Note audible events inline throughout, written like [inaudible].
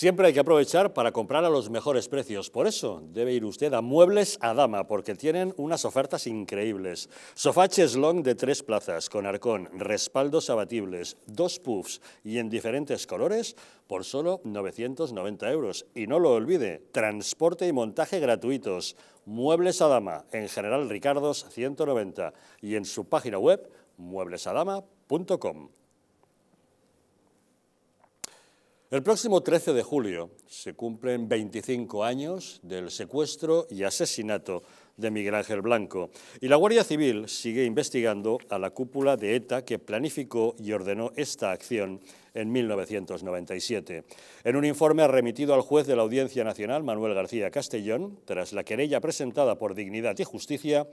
Siempre hay que aprovechar para comprar a los mejores precios. Por eso debe ir usted a Muebles a Dama, porque tienen unas ofertas increíbles. Sofá long de tres plazas, con arcón, respaldos abatibles, dos puffs y en diferentes colores por solo 990 euros. Y no lo olvide, transporte y montaje gratuitos. Muebles a Dama, en General Ricardos 190 y en su página web mueblesadama.com. El próximo 13 de julio se cumplen 25 años del secuestro y asesinato de Miguel Ángel Blanco y la Guardia Civil sigue investigando a la cúpula de ETA que planificó y ordenó esta acción en 1997. En un informe remitido al juez de la Audiencia Nacional, Manuel García Castellón, tras la querella presentada por Dignidad y Justicia,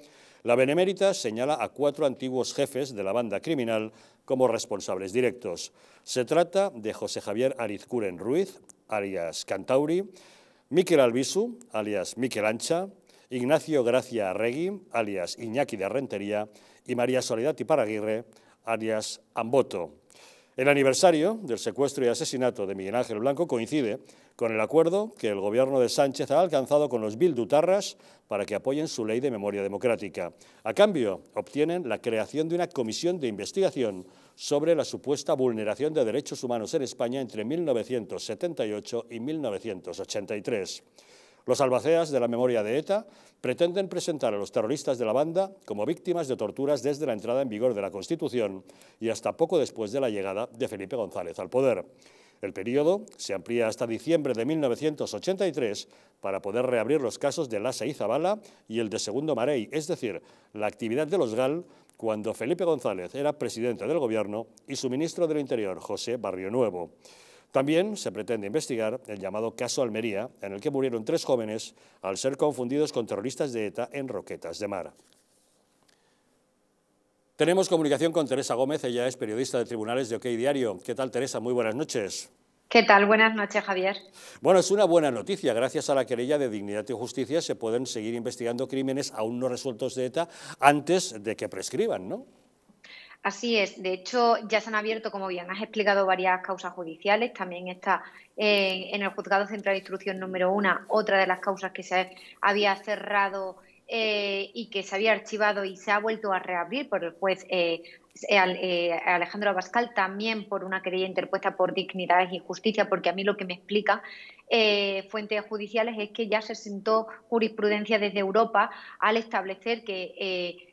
la Benemérita señala a cuatro antiguos jefes de la banda criminal como responsables directos. Se trata de José Javier Arizcuren Ruiz, alias Cantauri, Miquel Albisu, alias Miquel Ancha, Ignacio Gracia Arregui, alias Iñaki de Rentería y María Soledad Paraguirre, alias Amboto. El aniversario del secuestro y asesinato de Miguel Ángel Blanco coincide con el acuerdo que el gobierno de Sánchez ha alcanzado con los Bildu-Tarras para que apoyen su ley de memoria democrática. A cambio, obtienen la creación de una comisión de investigación sobre la supuesta vulneración de derechos humanos en España entre 1978 y 1983. Los albaceas de la memoria de ETA pretenden presentar a los terroristas de la banda como víctimas de torturas desde la entrada en vigor de la Constitución y hasta poco después de la llegada de Felipe González al poder. El periodo se amplía hasta diciembre de 1983 para poder reabrir los casos de Lasa y Zabala y el de Segundo Marey, es decir, la actividad de los GAL cuando Felipe González era presidente del Gobierno y su ministro del Interior, José Barrio Nuevo. También se pretende investigar el llamado caso Almería, en el que murieron tres jóvenes al ser confundidos con terroristas de ETA en Roquetas de Mar. Tenemos comunicación con Teresa Gómez, ella es periodista de tribunales de OK Diario. ¿Qué tal, Teresa? Muy buenas noches. ¿Qué tal? Buenas noches, Javier. Bueno, es una buena noticia. Gracias a la querella de Dignidad y Justicia se pueden seguir investigando crímenes aún no resueltos de ETA antes de que prescriban, ¿no? Así es. De hecho, ya se han abierto, como bien has explicado, varias causas judiciales. También está eh, en el Juzgado Central de Instrucción número una otra de las causas que se había cerrado eh, y que se había archivado y se ha vuelto a reabrir por el juez eh, eh, Alejandro Abascal, también por una querella interpuesta por dignidad y Justicia, porque a mí lo que me explica fuentes judiciales es que ya se sentó jurisprudencia desde Europa al establecer que... que,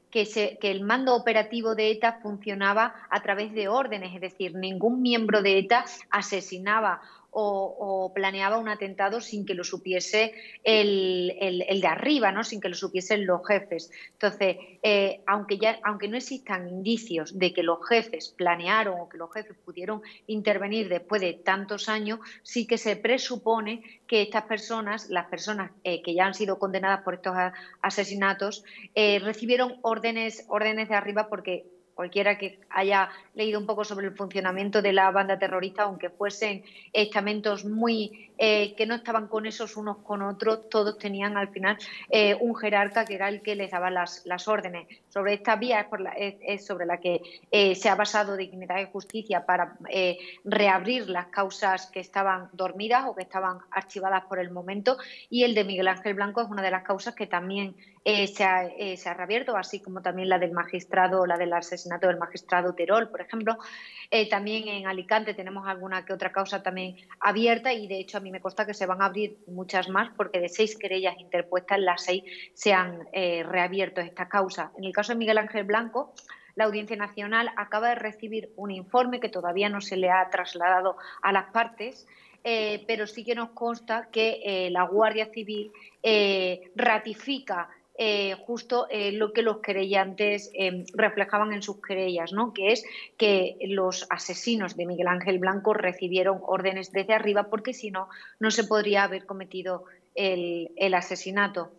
el mando operativo de ETA funcionaba a través de órdenes, es decir, ningún miembro de ETA asesinaba o, planeaba un atentado sin que lo supiese el, de arriba, ¿no? sin que lo supiesen los jefes. Entonces, eh, aunque, ya, aunque no existan indicios de que los jefes planearon o que los jefes pudieron intervenir después de tantos años, sí que se presupone que estas personas, las personas eh, que ya han sido condenadas por estos asesinatos, eh, recibieron órdenes, órdenes de arriba porque cualquiera que haya leído un poco sobre el funcionamiento de la banda terrorista, aunque fuesen estamentos muy eh, que no estaban con esos unos con otros, todos tenían al final eh, un jerarca que era el que les daba las, órdenes. Sobre esta vía es, sobre la que eh, se ha basado Dignidad y Justicia para reabrir las causas que estaban dormidas o que estaban archivadas por el momento y el de Miguel Ángel Blanco es una de las causas que también se, ha, reabierto, así como también la del magistrado, la del asesinato del magistrado Terol, por ejemplo. Eh, también en Alicante tenemos alguna que otra causa también abierta y de hecho a mí me consta que se van a abrir muchas más porque de seis querellas interpuestas, las seis se han eh, reabierto esta causa. En el caso de Miguel Ángel Blanco, la Audiencia Nacional acaba de recibir un informe que todavía no se le ha trasladado a las partes. Eh, pero sí que nos consta que la Guardia Civil ratifica eh, justo eh, lo que los querellantes em, reflejaban en sus querellas, ¿no? que es que los asesinos de Miguel Ángel Blanco recibieron órdenes desde arriba porque si no, no se podría haber cometido el asesinato.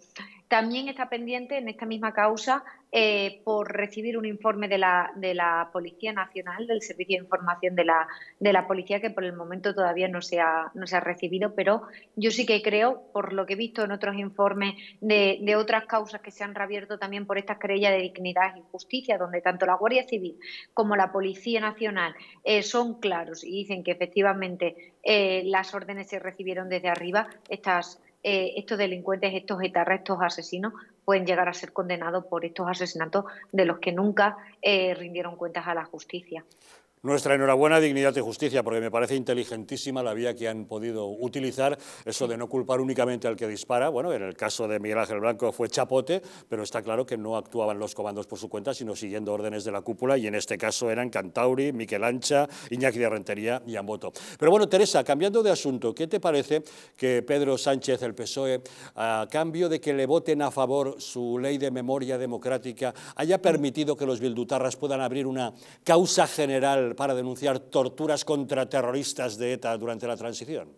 También está pendiente en esta misma causa eh, por recibir un informe de la, de la, Policía Nacional, del Servicio de Información de la, de la Policía, que por el momento todavía no se, ha, no se ha recibido, pero yo sí que creo, por lo que he visto en otros informes de, otras causas que se han reabierto también por estas querellas de dignidad y e justicia, donde tanto la Guardia Civil como la Policía Nacional eh, son claros y dicen que efectivamente eh, las órdenes se recibieron desde arriba, estas eh, estos delincuentes, estos etarras, estos asesinos pueden llegar a ser condenados por estos asesinatos de los que nunca eh, rindieron cuentas a la justicia. Nuestra enhorabuena, dignidad y justicia, porque me parece inteligentísima la vía que han podido utilizar, eso de no culpar únicamente al que dispara. Bueno, en el caso de Miguel Ángel Blanco fue Chapote, pero está claro que no actuaban los comandos por su cuenta, sino siguiendo órdenes de la cúpula, y en este caso eran Cantauri, Miquel Ancha, Iñaki de Rentería y Amboto. Pero bueno, Teresa, cambiando de asunto, ¿qué te parece que Pedro Sánchez, el PSOE, a cambio de que le voten a favor su ley de memoria democrática, haya permitido que los bildutarras puedan abrir una causa general para denunciar torturas contra terroristas de ETA durante la transición?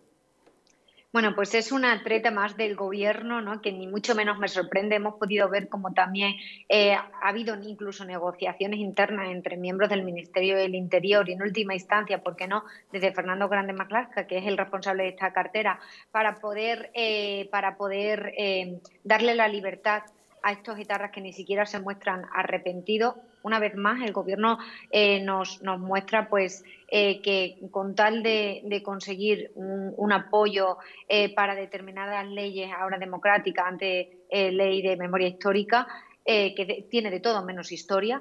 Bueno, pues es una treta más del gobierno, ¿no? que ni mucho menos me sorprende. Hemos podido ver cómo también eh, ha habido incluso negociaciones internas entre miembros del Ministerio del Interior y en última instancia, ¿por qué no?, desde Fernando Grande Maclasca, que es el responsable de esta cartera, para poder, eh, para poder eh, darle la libertad a estos guitarras que ni siquiera se muestran arrepentidos una vez más el gobierno eh, nos, muestra pues eh, que con tal de, conseguir un, apoyo eh, para determinadas leyes ahora democráticas ante ley de memoria histórica que tiene de todo menos historia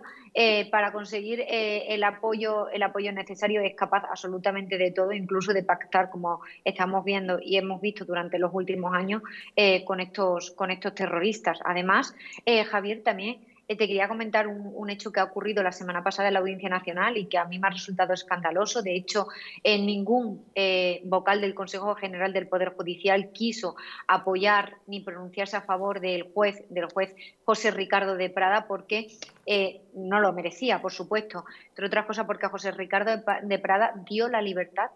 para conseguir el apoyo el apoyo necesario es capaz absolutamente de todo incluso de pactar como estamos viendo y hemos visto durante los últimos años con estos con estos terroristas además Javier también eh, te quería comentar un, hecho que ha ocurrido la semana pasada en la Audiencia Nacional y que a mí me ha resultado escandaloso. De hecho, en ningún eh, vocal del Consejo General del Poder Judicial quiso apoyar ni pronunciarse a favor del juez, del juez José Ricardo de Prada, porque eh, no lo merecía, por supuesto. Entre otras cosas, porque José Ricardo de Prada dio la libertad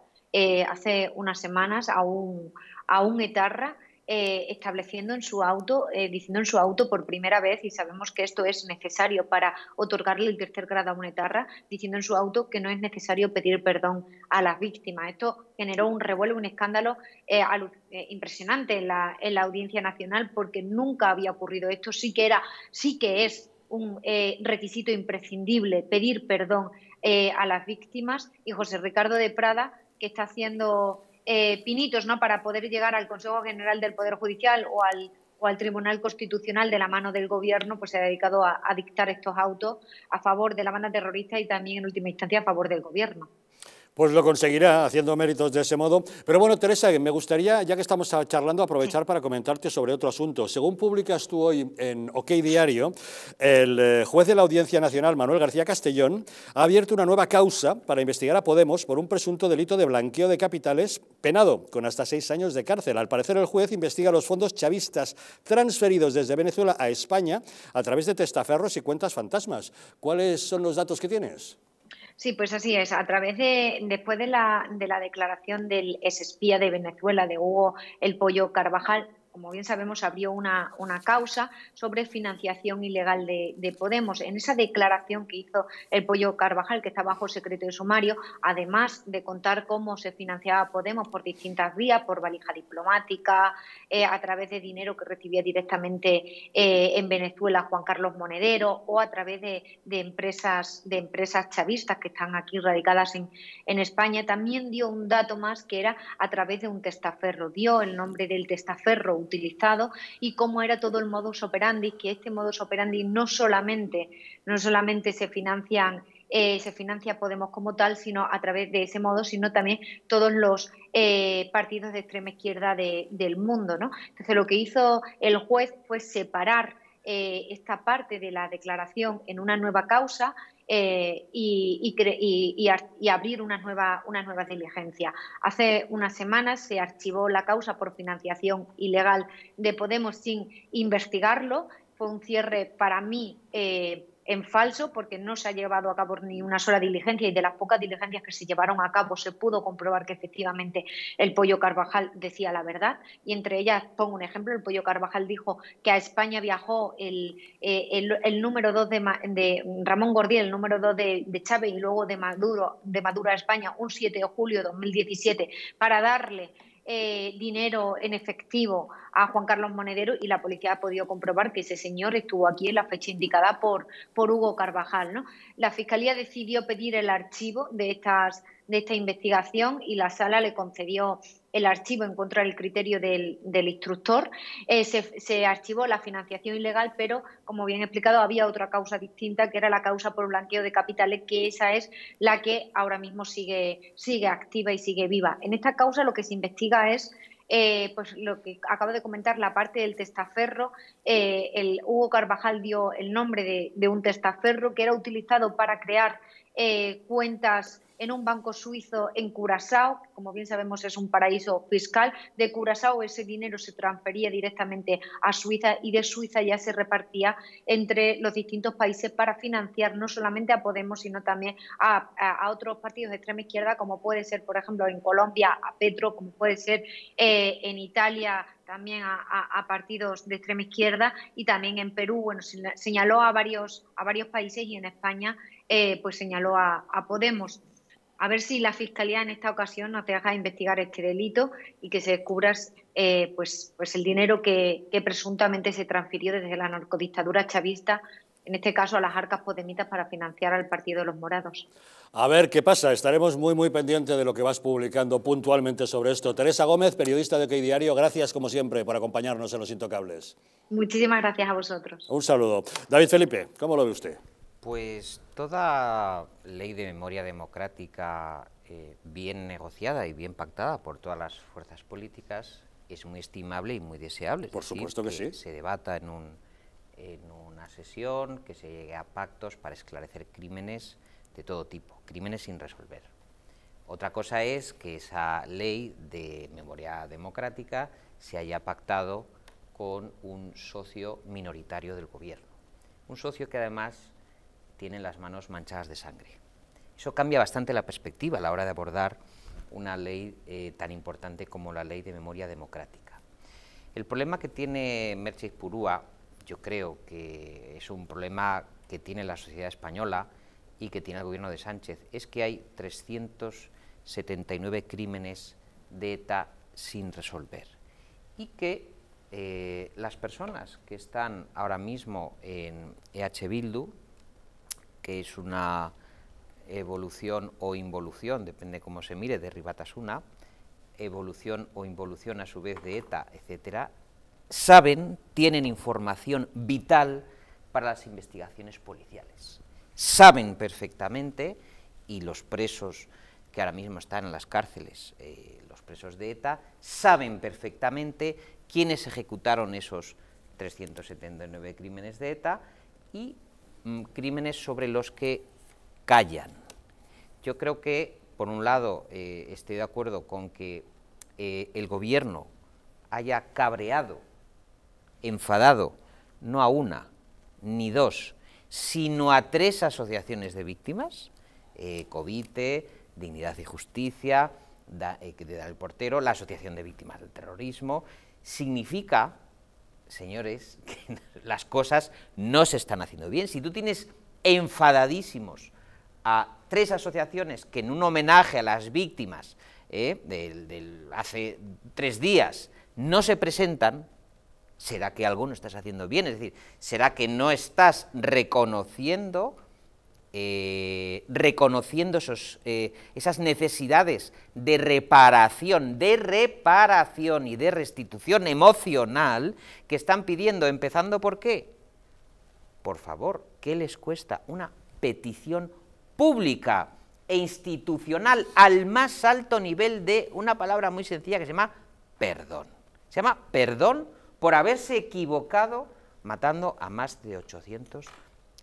hace unas semanas a un, a un etarra eh, estableciendo en su auto, eh, diciendo en su auto por primera vez, y sabemos que esto es necesario para otorgarle el tercer grado a una etarra, diciendo en su auto que no es necesario pedir perdón a las víctimas. Esto generó un revuelo, un escándalo eh, impresionante en la, Audiencia Nacional porque nunca había ocurrido esto. Sí que era, sí que es un requisito imprescindible, pedir perdón a las víctimas. Y José Ricardo de Prada, que está haciendo pinitos eh, ¿no? para poder llegar al Consejo General del Poder Judicial o al, o al Tribunal Constitucional de la mano del Gobierno, pues se ha dedicado a dictar estos autos a favor de la banda terrorista y también, en última instancia, a favor del Gobierno pues lo conseguirá haciendo méritos de ese modo. Pero bueno, Teresa, me gustaría, ya que estamos charlando, aprovechar para comentarte sobre otro asunto. Según publicas tú hoy en OK Diario, el eh, juez de la Audiencia Nacional, Manuel García Castellón, ha abierto una nueva causa para investigar a Podemos por un presunto delito de blanqueo de capitales penado con hasta seis años de cárcel. Al parecer, el juez investiga los fondos chavistas transferidos desde Venezuela a España a través de testaferros y cuentas fantasmas. ¿Cuáles son los datos que tienes? Sí, pues así es. A través de, después de la, de la declaración del ex espía de Venezuela, de Hugo El Pollo Carvajal, como bien sabemos, abrió una, una causa sobre financiación ilegal de, Podemos. En esa declaración que hizo el Pollo Carvajal, que está bajo secreto de sumario, además de contar cómo se financiaba Podemos por distintas vías, por valija diplomática, eh, a través de dinero que recibía directamente eh, en Venezuela Juan Carlos Monedero o a través de, de, empresas, de empresas chavistas que están aquí radicadas en, en España, también dio un dato más que era a través de un testaferro. Dio el nombre del testaferro utilizado y cómo era todo el modus operandi, que este modus operandi no solamente, no solamente se financian eh, se financia Podemos como tal, sino a través de ese modo, sino también todos los eh, partidos de extrema izquierda del mundo. ¿no? Entonces, lo que hizo el juez fue separar eh, esta parte de la declaración en una nueva causa eh, y, abrir una nueva, una nueva diligencia. Hace unas semanas se archivó la causa por financiación ilegal de Podemos sin investigarlo. Fue un cierre para mí eh, en falso porque no se ha llevado a cabo ni una sola diligencia y de las pocas diligencias que se llevaron a cabo se pudo comprobar que efectivamente el Pollo Carvajal decía la verdad y entre ellas pongo un ejemplo, el Pollo Carvajal dijo que a España viajó el, eh, número 2 de, Ramón Gordiel, el número 2 de, de, Chávez y luego de Maduro, de Maduro a España un 7 de julio de 2017 para darle eh, dinero en efectivo a Juan Carlos Monedero y la policía ha podido comprobar que ese señor estuvo aquí en la fecha indicada por, por Hugo Carvajal. ¿no? La Fiscalía decidió pedir el archivo de, estas, de esta investigación y la sala le concedió el archivo en contra del criterio del, instructor. Eh, se, archivó la financiación ilegal, pero, como bien he explicado, había otra causa distinta, que era la causa por blanqueo de capitales, que esa es la que ahora mismo sigue, sigue activa y sigue viva. En esta causa lo que se investiga es eh, pues lo que acabo de comentar, la parte del testaferro, eh, el, Hugo Carvajal dio el nombre de, un testaferro que era utilizado para crear cuentas en un banco suizo en Curazao, que como bien sabemos es un paraíso fiscal. De Curazao ese dinero se transfería directamente a Suiza y de Suiza ya se repartía entre los distintos países para financiar no solamente a Podemos, sino también a, otros partidos de extrema izquierda, como puede ser, por ejemplo, en Colombia a Petro, como puede ser eh, en Italia también a, partidos de extrema izquierda y también en Perú, bueno, señaló a varios, a varios países y en España eh, pues señaló a Podemos. A ver si la Fiscalía en esta ocasión nos deja investigar este delito y que se descubra eh, pues, pues el dinero que, presuntamente se transfirió desde la narcodictadura chavista en este caso a las arcas podemitas para financiar al Partido de los Morados. A ver qué pasa, estaremos muy muy pendientes de lo que vas publicando puntualmente sobre esto. Teresa Gómez, periodista de Key Diario, gracias como siempre por acompañarnos en Los Intocables. Muchísimas gracias a vosotros. Un saludo. David Felipe, ¿cómo lo ve usted? Pues toda ley de memoria democrática eh, bien negociada y bien pactada por todas las fuerzas políticas es muy estimable y muy deseable. por supuesto que, que, sí. Se debata en, en una sesión, que se llegue a pactos para esclarecer crímenes de todo tipo, crímenes sin resolver. Otra cosa es que esa ley de memoria democrática se haya pactado con un socio minoritario del gobierno. Un socio que además tienen las manos manchadas de sangre. Eso cambia bastante la perspectiva a la hora de abordar una ley eh, tan importante como la ley de memoria democrática. El problema que tiene Mercedes Purúa, yo creo que es un problema que tiene la sociedad española y que tiene el gobierno de Sánchez, es que hay 379 crímenes de ETA sin resolver y que eh, las personas que están ahora mismo en EH Bildu, que es una evolución o involución, depende cómo se mire, de una, evolución o involución a su vez de ETA, etcétera, saben, tienen información vital para las investigaciones policiales. Saben perfectamente, y los presos que ahora mismo están en las cárceles, eh, los presos de ETA, saben perfectamente quiénes ejecutaron esos 379 crímenes de ETA y Mm, crímenes sobre los que callan. Yo creo que, por un lado, eh, estoy de acuerdo con que eh, el gobierno haya cabreado, enfadado, no a una, ni dos, sino a tres asociaciones de víctimas, COVID, eh, Covite, Dignidad y Justicia, de Portero, la Asociación de Víctimas del Terrorismo, significa, señores, [laughs] que las cosas no se están haciendo bien. Si tú tienes enfadadísimos a tres asociaciones que en un homenaje a las víctimas eh, de hace tres días no se presentan, será que algo no estás haciendo bien, es decir, será que no estás reconociendo eh, reconociendo eh, esas necesidades de reparación, de reparación y de restitución emocional que están pidiendo, empezando por qué? Por favor, ¿qué les cuesta una petición pública e institucional al más alto nivel de una palabra muy sencilla que se llama perdón? Se llama perdón por haberse equivocado matando a más de 800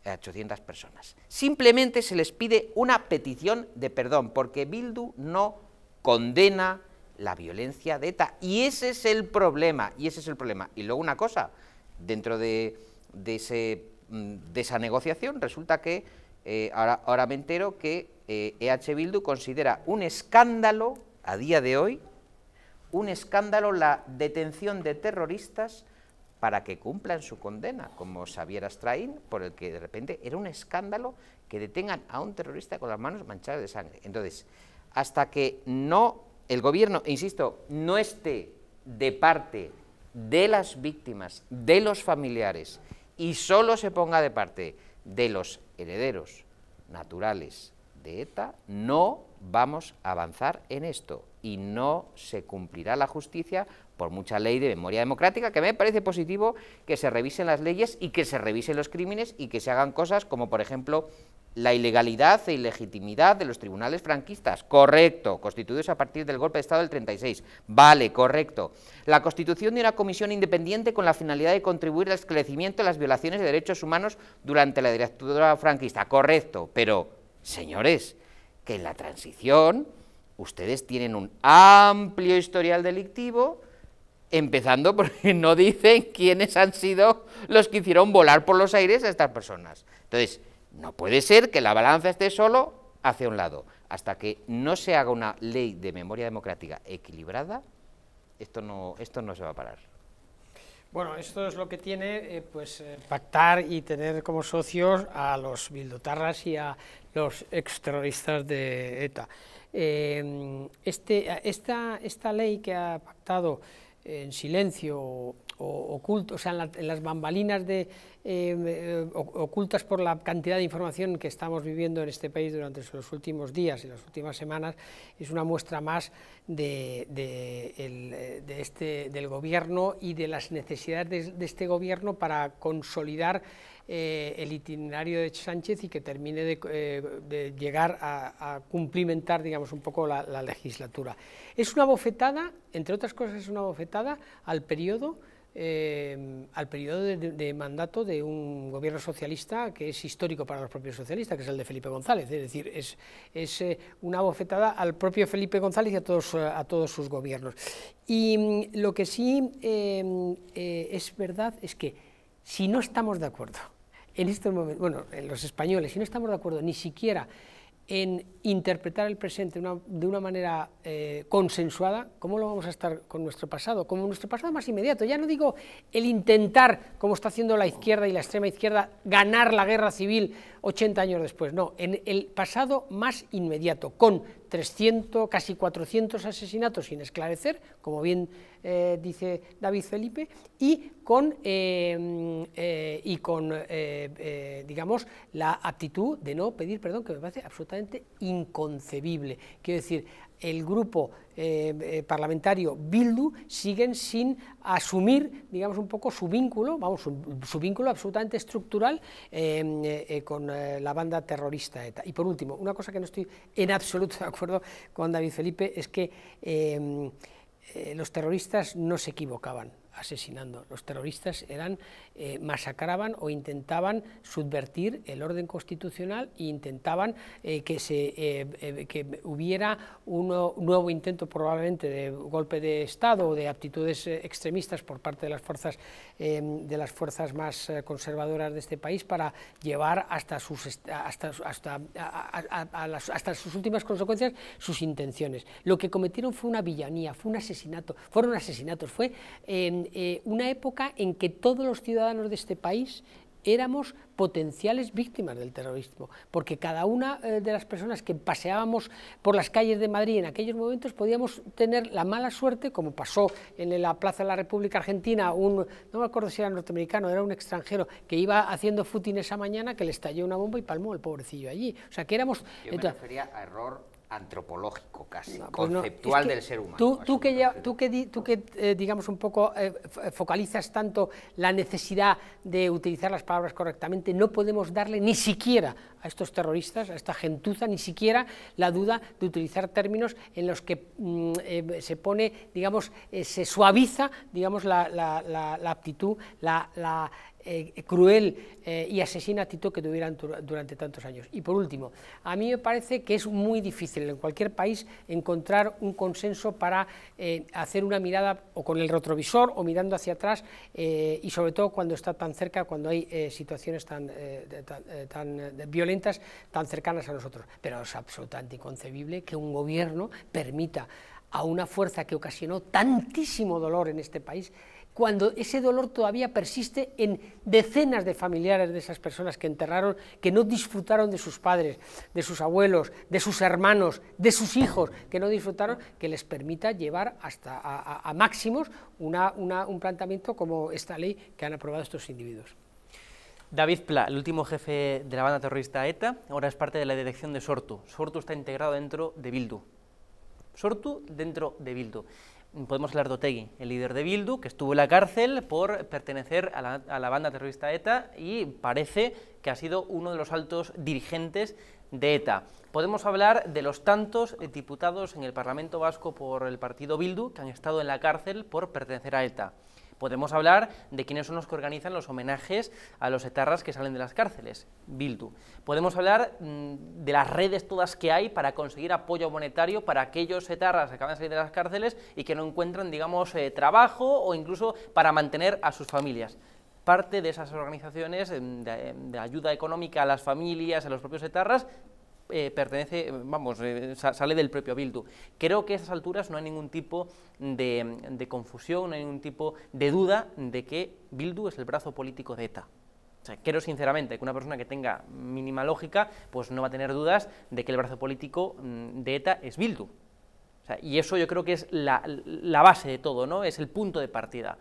a 800 personas. Simplemente se les pide una petición de perdón, porque Bildu no condena la violencia de ETA. Y ese es el problema, y ese es el problema. Y luego una cosa, dentro de, mm, esa negociación resulta que, eh, ahora, me entero que eh, EH Bildu considera un escándalo, a día de hoy, un escándalo la detención de terroristas para que cumplan su condena, como Xavier Astraín, por el que de repente era un escándalo que detengan a un terrorista con las manos manchadas de sangre. Entonces, hasta que no el gobierno, insisto, no esté de parte de las víctimas, de los familiares, y solo se ponga de parte de los herederos naturales de ETA, no vamos a avanzar en esto y no se cumplirá la justicia por mucha ley de memoria democrática, que me parece positivo que se revisen las leyes y que se revisen los crímenes y que se hagan cosas como, por ejemplo, la ilegalidad e ilegitimidad de los tribunales franquistas. Correcto, constituidos a partir del golpe de Estado del 36. Vale, correcto. La constitución de una comisión independiente con la finalidad de contribuir al esclarecimiento de las violaciones de derechos humanos durante la dictadura franquista. Correcto, pero, señores, que en la transición ustedes tienen un amplio historial delictivo Empezando porque no dicen quiénes han sido los que hicieron volar por los aires a estas personas. Entonces, no puede ser que la balanza esté solo hacia un lado. Hasta que no se haga una ley de memoria democrática equilibrada, esto no, esto no se va a parar. Bueno, esto es lo que tiene eh, pues, eh, pactar y tener como socios a los bildotarras y a los exterroristas de ETA. Eh, este, esta, esta ley que ha pactado en silencio o, oculto, o sea, en, las bambalinas de, em, eh, ocultas por la cantidad de información que estamos viviendo en este país durante los últimos días y las últimas semanas, es una muestra más de, eh, este, del gobierno y de las necesidades de este gobierno para consolidar eh, el itinerario de Sánchez y que termine de, eh, llegar a, cumplimentar, digamos, un poco la, legislatura. Es una bofetada, entre otras cosas, es una bofetada al periodo. Eh, al periodo de, mandato de un gobierno socialista que es histórico para los propios socialistas, que es el de Felipe González. Es decir, es, una bofetada al propio Felipe González y a todos, a todos sus gobiernos. Y mm, lo que sí es verdad es que si no estamos de acuerdo en estos momentos, bueno, los españoles, si no estamos de acuerdo ni siquiera en interpretar el presente de una manera eh, consensuada, ¿cómo lo vamos a estar con nuestro pasado? Como nuestro pasado más inmediato. Ya no digo el intentar, como está haciendo la izquierda y la extrema izquierda, ganar la guerra civil 80 años después, no, en el pasado más inmediato, con 300, casi 400 asesinatos sin esclarecer, como bien eh, dice David Felipe, y con, em, eh, y con eh, digamos, la aptitud de no pedir perdón, que me parece absolutamente inconcebible. Quiero decir, el grupo eh, eh, parlamentario Bildu siguen sin asumir, digamos, un poco su vínculo, vamos, su, vínculo absolutamente estructural eh, con la banda terrorista ETA. Y por último, una cosa que no estoy en absoluto de acuerdo con David Felipe es que los terroristas no se equivocaban asesinando. Los terroristas eran, eh, masacraban o intentaban subvertir el orden constitucional e intentaban eh, que, se, eh, que hubiera un nuevo intento probablemente de golpe de Estado o de aptitudes extremistas por parte de las fuerzas, de las fuerzas más conservadoras de este país para llevar hasta sus, hasta, hasta, hasta sus últimas consecuencias sus intenciones. Lo que cometieron fue una villanía, fue un asesinato, fueron asesinatos, fue eh, una época en que todos los ciudadanos de este país éramos potenciales víctimas del terrorismo, porque cada una eh, de las personas que paseábamos por las calles de Madrid en aquellos momentos podíamos tener la mala suerte, como pasó en la Plaza de la República Argentina, un, no me acuerdo si era norteamericano, era un extranjero que iba haciendo footing esa mañana, que le estalló una bomba y palmó el pobrecillo allí. O sea, que éramos... Yo me refería a error antropológico casi, pues conceptual del ser humano. Tú, que, eh, digamos, un poco eh, eh, focalizas tanto la necesidad de utilizar las palabras correctamente, no podemos darle ni siquiera a estos terroristas, a esta gentuza, ni siquiera la duda de utilizar términos en los que mm, se pone, digamos, se suaviza, digamos, la, la aptitud, la eh, cruel eh, y asesinatito que tuvieran durante tantos años. Y por último, a mí me parece que es muy difícil en cualquier país encontrar un consenso para eh, hacer una mirada o con el retrovisor o mirando hacia atrás y sobre todo cuando está tan cerca, cuando hay situaciones tan violentas, tan cercanas a nosotros. Pero es absolutamente inconcebible que un gobierno permita a una fuerza que ocasionó tantísimo dolor en este país cuando ese dolor todavía persiste en decenas de familiares de esas personas que enterraron, que no disfrutaron de sus padres, de sus abuelos, de sus hermanos, de sus hijos, que no disfrutaron, que les permita llevar hasta a, máximos un planteamiento como esta ley que han aprobado estos individuos. David Pla, el último jefe de la banda terrorista ETA, ahora es parte de la dirección de Sortu. Sortu está integrado dentro de Bildu. Sortu dentro de Bildu podemos hablar de Otegui, el líder de Bildu, que estuvo en la cárcel por pertenecer a la, a la, banda terrorista ETA y parece que ha sido uno de los altos dirigentes de ETA. Podemos hablar de los tantos diputados en el Parlamento Vasco por el partido Bildu que han estado en la cárcel por pertenecer a ETA. Podemos hablar de quiénes son los que organizan los homenajes a los etarras que salen de las cárceles, Bildu. Podemos hablar mm, de las redes todas que hay para conseguir apoyo monetario para aquellos etarras que acaban de salir de las cárceles y que no encuentran, digamos, eh, trabajo o incluso para mantener a sus familias parte de esas organizaciones mm, de, ayuda económica a las familias, a los propios etarras, eh, pertenece, vamos, eh, sale del propio Bildu. Creo que a esas alturas no hay ningún tipo de, confusión, no hay ningún tipo de duda de que Bildu es el brazo político de ETA. O creo sinceramente que una persona que tenga mínima lógica, pues no va a tener dudas de que el brazo político mm, de ETA es Bildu. y eso yo creo que es la, la, base de todo, ¿no? Es el punto de partida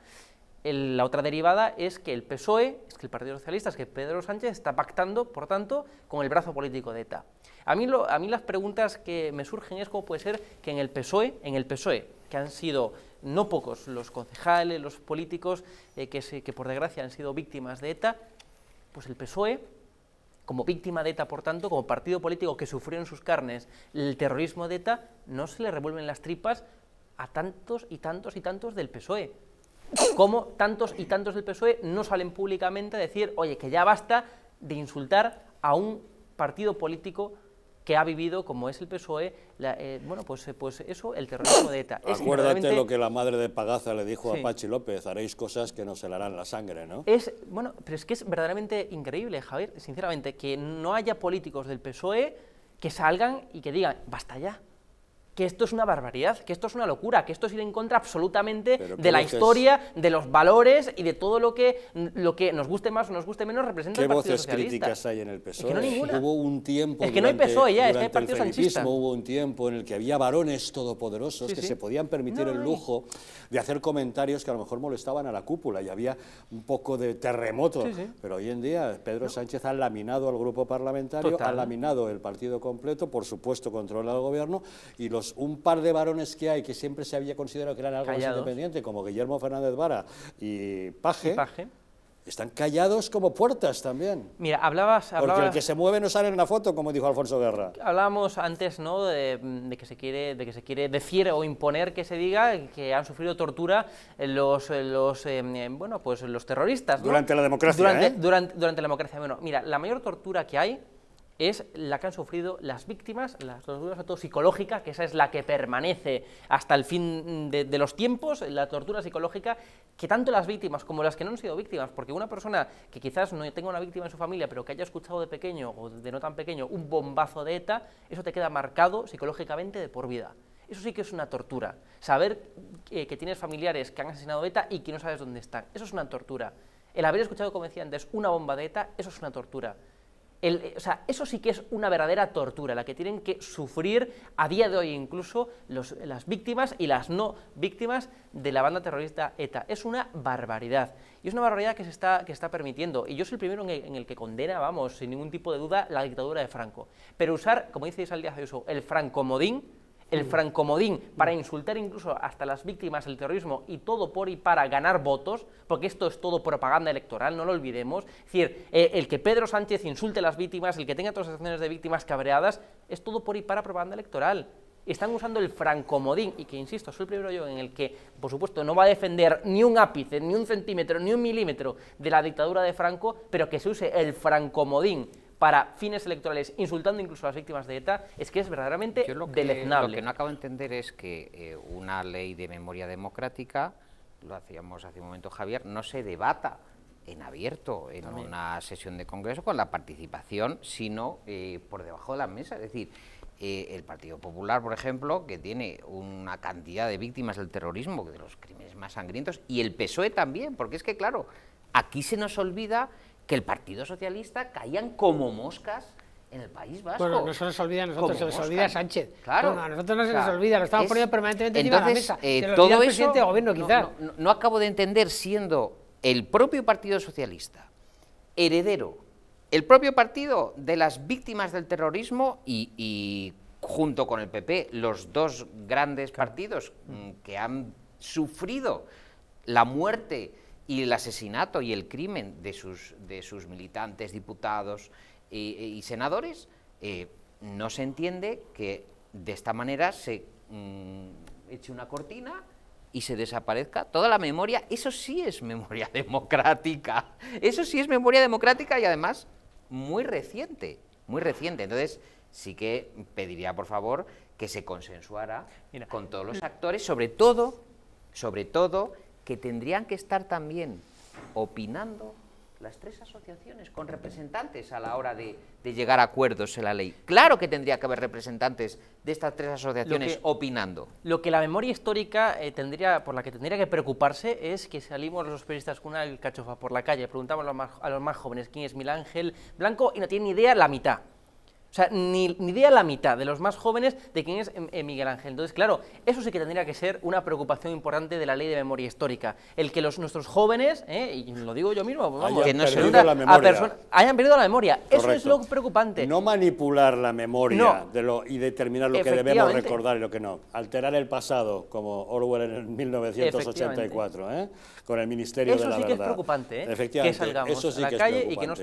la otra derivada es que el PSOE, es que el Partido Socialista, es que Pedro Sánchez está pactando, por tanto, con el brazo político de ETA. A mí, a mí las preguntas que me surgen es cómo puede ser que en el PSOE, en el PSOE, que han sido no pocos los concejales, los políticos eh, que, que por desgracia han sido víctimas de ETA, pues el PSOE, como víctima de ETA, por tanto, como partido político que sufrió en sus carnes el terrorismo de ETA, no se le revuelven las tripas a tantos y tantos y tantos del PSOE cómo tantos y tantos del PSOE no salen públicamente a decir, oye, que ya basta de insultar a un partido político que ha vivido, como es el PSOE, eh, bueno, pues, eh, pues eso, el terrorismo de ETA. Acuérdate lo que la madre de Pagaza le dijo a Pachi López, haréis cosas que nos helarán la sangre, ¿no? Es, bueno, pero es que es verdaderamente increíble, Javier, sinceramente, que no haya políticos del PSOE que salgan y que digan, basta ya que esto es una barbaridad, que esto es una locura, que esto es ir en contra absolutamente de la historia, de los valores y de todo lo que, lo que nos guste más o nos guste menos representa el Partido ¿Qué voces críticas hay en el PSOE? que e? no ninguna. Hubo un tiempo que no hay PSOE e ya, que Partido Hubo un tiempo en el que había varones todopoderosos que se podían permitir el lujo de hacer comentarios que a lo mejor molestaban a la cúpula y había un poco de terremoto. Pero hoy en día Pedro Sánchez ha laminado al grupo parlamentario, ha laminado el partido completo, por supuesto controla el gobierno y los un par de varones que hay que siempre se había considerado que eran algo más independiente, como Guillermo Fernández Vara y Paje, están callados como puertas también. Mira, hablabas, Porque el que se mueve no sale en la foto, como dijo Alfonso Guerra. Hablábamos antes ¿no? de, que se quiere, de que se quiere decir o imponer que se diga que han sufrido tortura los, los, eh, bueno, pues los terroristas. Durante la democracia, durante, ¿eh? durante, durante la democracia. Bueno, mira, la mayor tortura que hay es la que han sufrido las víctimas, las tortura psicológica, que esa es la que permanece hasta el fin de, los tiempos, la tortura psicológica, que tanto las víctimas como las que no han sido víctimas, porque una persona que quizás no tenga una víctima en su familia, pero que haya escuchado de pequeño o de no tan pequeño un bombazo de ETA, eso te queda marcado psicológicamente de por vida. Eso sí que es una tortura. Saber que, tienes familiares que han asesinado ETA y que no sabes dónde están, eso es una tortura. El haber escuchado, como decía antes, una bomba de ETA, eso es una tortura sea, eso sí que es una verdadera tortura, la que tienen que sufrir a día de hoy incluso las víctimas y las no víctimas de la banda terrorista ETA. Es una barbaridad. Y es una barbaridad que se está, que está permitiendo. Y yo soy el primero en el, que condena, vamos, sin ningún tipo de duda, la dictadura de Franco. Pero usar, como dice Isabel Díaz Ayuso, el francomodín el mm. francomodín mm. para insultar incluso hasta las víctimas del terrorismo y todo por y para ganar votos, porque esto es todo propaganda electoral, no lo olvidemos. Es decir, eh, el que Pedro Sánchez insulte a las víctimas, el que tenga todas las acciones de víctimas cabreadas, es todo por y para propaganda electoral. Están usando el francomodín, y que insisto, soy el primero yo en el que, por supuesto, no va a defender ni un ápice, ni un centímetro, ni un milímetro de la dictadura de Franco, pero que se use el francomodín para fines electorales, insultando incluso a las víctimas de ETA, es que es verdaderamente lo que, deleznable. Lo que no acabo de entender es que eh, una ley de memoria democrática, lo hacíamos hace un momento Javier, no se debata en abierto en una sesión de Congreso con la participación, sino eh, por debajo de la mesa. Es decir, eh, el Partido Popular, por ejemplo, que tiene una cantidad de víctimas del terrorismo, de los crímenes más sangrientos, y el PSOE también, porque es que, claro, aquí se nos olvida que el Partido Socialista caían como moscas en el País Vasco. Bueno, no se nos olvida a nosotros, se nos olvida Sánchez. Claro. a nosotros no se nos olvida, lo estamos poniendo permanentemente encima de la mesa. Entonces, eh, todo No, acabo de entender, siendo el propio Partido Socialista heredero, el propio partido de las víctimas del terrorismo y junto con el PP, los dos grandes partidos mm, que han sufrido la muerte y el asesinato y el crimen de sus, de sus militantes, diputados y, senadores, eh, no se entiende que de esta manera se mm, eche una cortina y se desaparezca toda la memoria. Eso sí es memoria [laughs] democrática. Eso sí es memoria democrática y además muy reciente, muy reciente. Entonces sí que pediría, por favor, que se consensuara con todos los actores, sobre todo, sobre todo que tendrían que estar también opinando las tres asociaciones con representantes a la hora de, llegar a acuerdos en la ley. Claro que tendría que haber representantes de estas tres asociaciones opinando. Lo que la memoria histórica eh, tendría, por la que tendría que preocuparse es que salimos los periodistas con una cachofa por la calle, preguntamos a los más, jóvenes quién es Milán, Ángel Blanco y no tienen ni idea la mitad. O sea, ni, ni idea la mitad de los más jóvenes de quién es e-, Miguel Ángel. Entonces, claro, eso sí que tendría que ser una preocupación importante de la ley de memoria histórica. El que los, nuestros jóvenes, eh, y lo digo yo mismo, pues hayan, que no perdido la memoria. hayan perdido la memoria. Eso es lo preocupante. No manipular la memoria de lo, y determinar lo que debemos recordar y lo que no. Alterar el pasado, como Orwell en 1984, ¿eh? con el Ministerio de la Eso sí que es preocupante, ¿eh? que salgamos a la calle y que no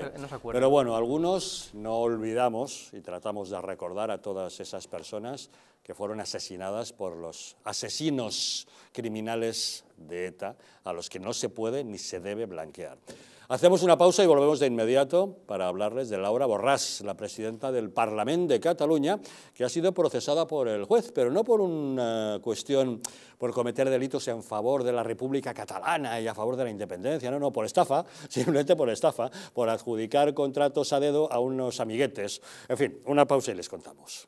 Pero bueno, algunos no olvidamos y tratamos de recordar a todas esas personas que fueron asesinadas por los asesinos criminales de ETA, a los que no se puede ni se debe blanquear. Hacemos una pausa y volvemos de inmediato para hablarles de Laura Borrás, la presidenta del Parlament de Cataluña, que ha sido procesada por el juez, pero no por una cuestión por cometer delitos en favor de la República Catalana y a favor de la independencia, no, no, por estafa, [laughs] simplemente por estafa, por adjudicar contratos a dedo a unos amiguetes. En fin, una pausa y les contamos.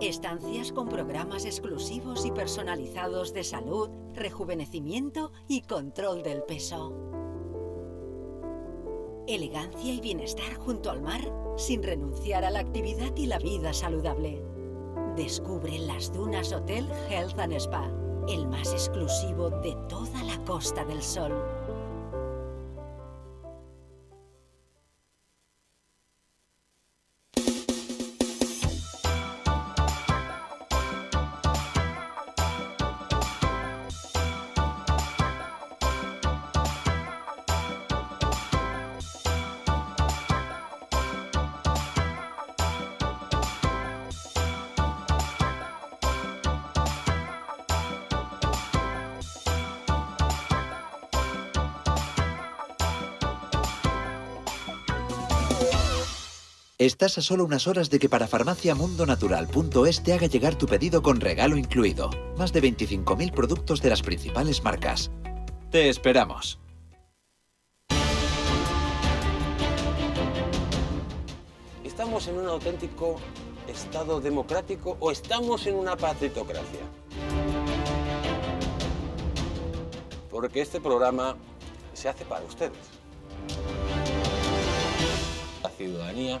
Estancias con programas exclusivos y personalizados de salud, rejuvenecimiento y control del peso. Elegancia y bienestar junto al mar sin renunciar a la actividad y la vida saludable. Descubre las Dunas Hotel Health Spa, el más exclusivo de toda la Costa del Sol. Estás a solo unas horas de que para farmaciamundonatural.es te haga llegar tu pedido con regalo incluido. Más de 25.000 productos de las principales marcas. Te esperamos. ¿Estamos en un auténtico Estado democrático o estamos en una patritocracia? Porque este programa se hace para ustedes. La ciudadanía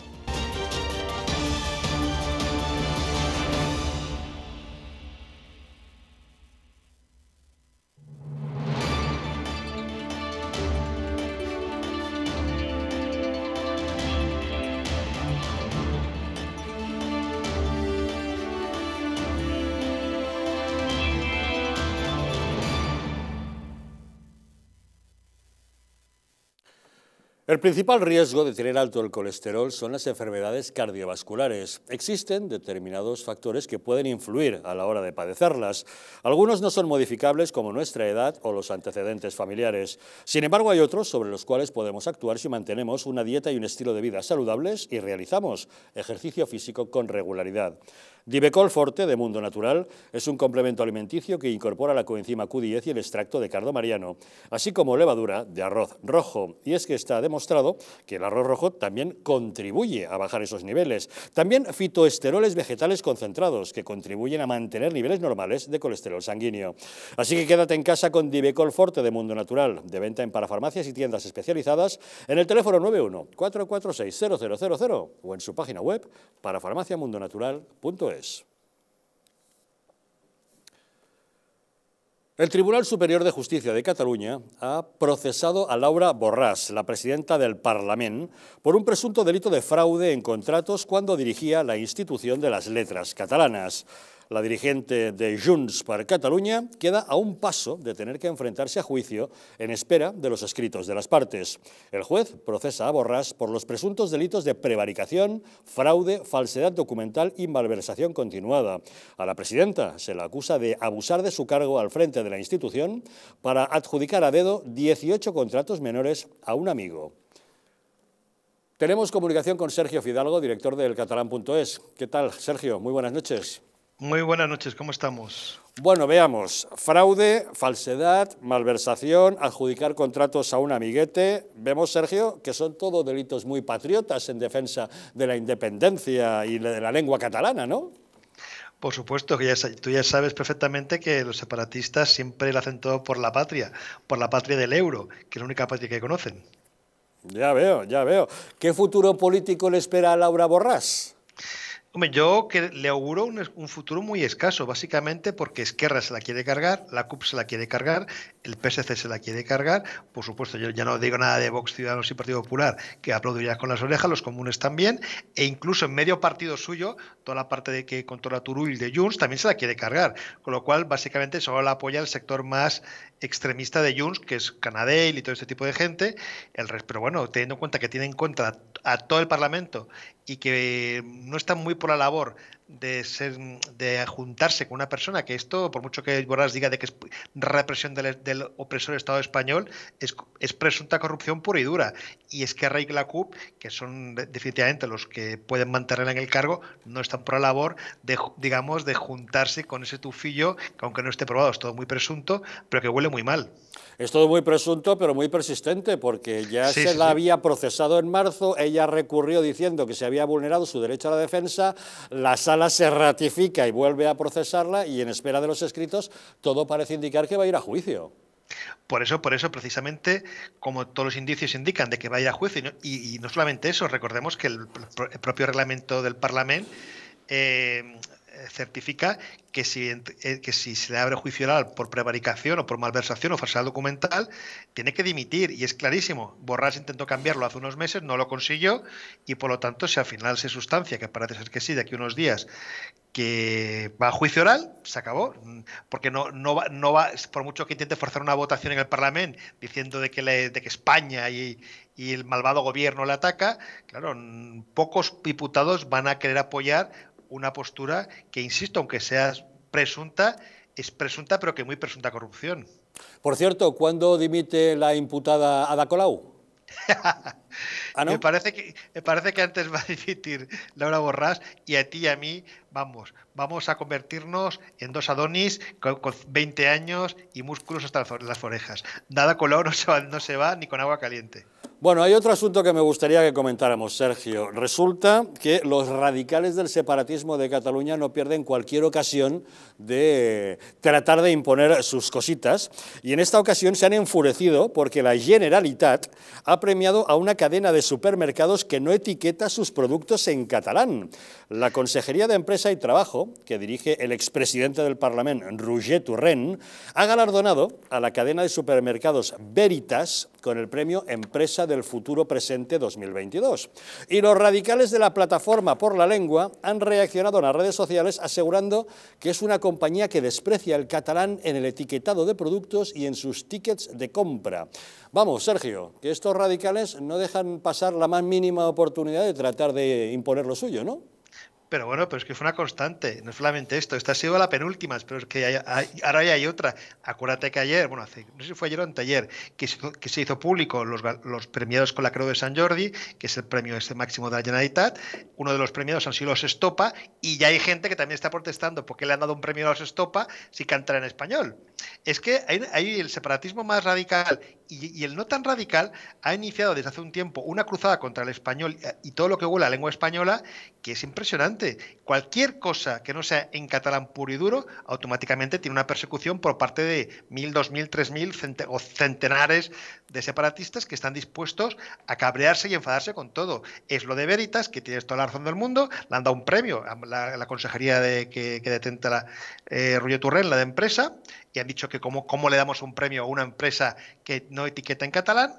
El principal riesgo de tener alto el colesterol son las enfermedades cardiovasculares. Existen determinados factores que pueden influir a la hora de padecerlas. Algunos no son modificables como nuestra edad o los antecedentes familiares. Sin embargo, hay otros sobre los cuales podemos actuar si mantenemos una dieta y un estilo de vida saludables y realizamos ejercicio físico con regularidad. Dibecol Forte, de Mundo Natural, es un complemento alimenticio que incorpora la coenzima Q10 y el extracto de cardo mariano, así como levadura de arroz rojo. Y es que está demostrado que el arroz rojo también contribuye a bajar esos niveles. También fitoesteroles vegetales concentrados, que contribuyen a mantener niveles normales de colesterol sanguíneo. Así que quédate en casa con Dibecol Forte de Mundo Natural, de venta en parafarmacias y tiendas especializadas, en el teléfono 91 446 o en su página web parafarmaciamundonatural.es. El Tribunal Superior de Justicia de Cataluña ha procesado a Laura Borràs, la presidenta del Parlament, por un presunto delito de fraude en contratos cuando dirigía la institución de las letras catalanas la dirigente de Junts para Cataluña, queda a un paso de tener que enfrentarse a juicio en espera de los escritos de las partes. El juez procesa a Borras por los presuntos delitos de prevaricación, fraude, falsedad documental y malversación continuada. A la presidenta se la acusa de abusar de su cargo al frente de la institución para adjudicar a dedo 18 contratos menores a un amigo. Tenemos comunicación con Sergio Fidalgo, director del catalán.es. ¿Qué tal, Sergio? Muy buenas noches. Muy buenas noches, ¿cómo estamos? Bueno, veamos, fraude, falsedad, malversación, adjudicar contratos a un amiguete. Vemos, Sergio, que son todos delitos muy patriotas en defensa de la independencia y de la lengua catalana, ¿no? Por supuesto, que tú ya sabes perfectamente que los separatistas siempre lo hacen todo por la patria, por la patria del euro, que es la única patria que conocen. Ya veo, ya veo. ¿Qué futuro político le espera a Laura Borrás? Hombre, yo que le auguro un, un, futuro muy escaso, básicamente porque Esquerra se la quiere cargar, la CUP se la quiere cargar, el PSC se la quiere cargar. Por supuesto, yo ya no digo nada de Vox, Ciudadanos y Partido Popular, que aplaudiría con las orejas, los comunes también, e incluso en medio partido suyo, toda la parte de que controla y de Junts también se la quiere cargar. Con lo cual, básicamente, solo la apoya el sector más extremista de Junts, que es Canadell y todo este tipo de gente. El resto, pero bueno, teniendo en cuenta que tiene en contra a todo el Parlamento y que no están muy por la labor de, ser, de juntarse con una persona, que esto, por mucho que Borras diga de que es represión del, del opresor Estado español, es, presunta corrupción pura y dura. Y es que Rey y la que son definitivamente los que pueden mantenerla en el cargo, no están por la labor de, digamos, de juntarse con ese tufillo, que aunque no esté probado, es todo muy presunto, pero que huele muy mal. Es todo muy presunto, pero muy persistente, porque ya se la había procesado en marzo, ella recurrió diciendo que se había vulnerado su derecho a la defensa, la sala se ratifica y vuelve a procesarla, y en espera de los escritos, todo parece indicar que va a ir a juicio. Por eso, por eso, precisamente, como todos los indicios indican de que va a ir a juicio, y no, solamente eso, recordemos que el, propio reglamento del Parlamento eh, eh, certifica que si, eh, si se le abre juicio oral por prevaricación o por malversación o falsedad documental, tiene que dimitir. Y es clarísimo. Borras intentó cambiarlo hace unos meses, no lo consiguió y por lo tanto, si al final se sustancia, que parece ser que sí, de aquí a unos días, que va a juicio oral, se acabó. Mm, porque no, no, va, no va, por mucho que intente forzar una votación en el Parlamento diciendo de que, de que España y, y el malvado gobierno le ataca, claro, mm, pocos diputados van a querer apoyar una postura que, insisto, aunque sea presunta, es presunta, pero que muy presunta corrupción. Por cierto, ¿cuándo dimite la imputada Ada Colau? [laughs] Ah, me, parece que, me parece que antes va a dimitir Laura Borrás y a ti y a mí, vamos, vamos a convertirnos en dos Adonis con, 20 años y músculos hasta las orejas. Nada Colau no se va ni con agua caliente. Bueno, hay otro asunto que me gustaría que comentáramos, Sergio. Resulta que los radicales del separatismo de Cataluña no pierden cualquier ocasión de tratar de imponer sus cositas y en esta ocasión se han enfurecido porque la Generalitat ha premiado a una cadena de supermercados que no etiqueta sus productos en catalán. La Consejería de Empresa y Trabajo, que dirige el expresidente del Parlamento, Roger Turren, ha galardonado a la cadena de supermercados Veritas con el premio Empresa de del futuro presente 2022. Y los radicales de la plataforma por la lengua han reaccionado en las redes sociales asegurando que es una compañía que desprecia el catalán en el etiquetado de productos y en sus tickets de compra. Vamos, Sergio, que estos radicales no dejan pasar la más mínima oportunidad de tratar de imponer lo suyo, ¿no? Pero bueno, pero es que fue una constante, no es solamente esto, esta ha sido la penúltima, pero es que hay, ahora ya hay otra. Acuérdate que ayer, bueno, hace, no sé si fue ayer o anteayer, que se, que se hizo público los, premiados con la Cruz de San Jordi, que es el premio ese máximo de la Generalitat, uno de los premiados han sido los Estopa, y ya hay gente que también está protestando porque le han dado un premio a los Estopa si cantan en español. Es que hay el separatismo más radical y, el no tan radical ha iniciado desde hace un tiempo una cruzada contra el español eh, y todo lo que huele a lengua española que es impresionante. Cualquier cosa que no sea en catalán puro y duro automáticamente tiene una persecución por parte de mil, dos mil, tres mil o centenares de separatistas que están dispuestos a cabrearse y enfadarse con todo. Es lo de Veritas, que tiene toda la razón del mundo, le han dado un premio a la, consejería de, que, detenta la, eh, rollo Turren, la de empresa, y han dicho que cómo, le damos un premio a una empresa que no etiqueta en catalán,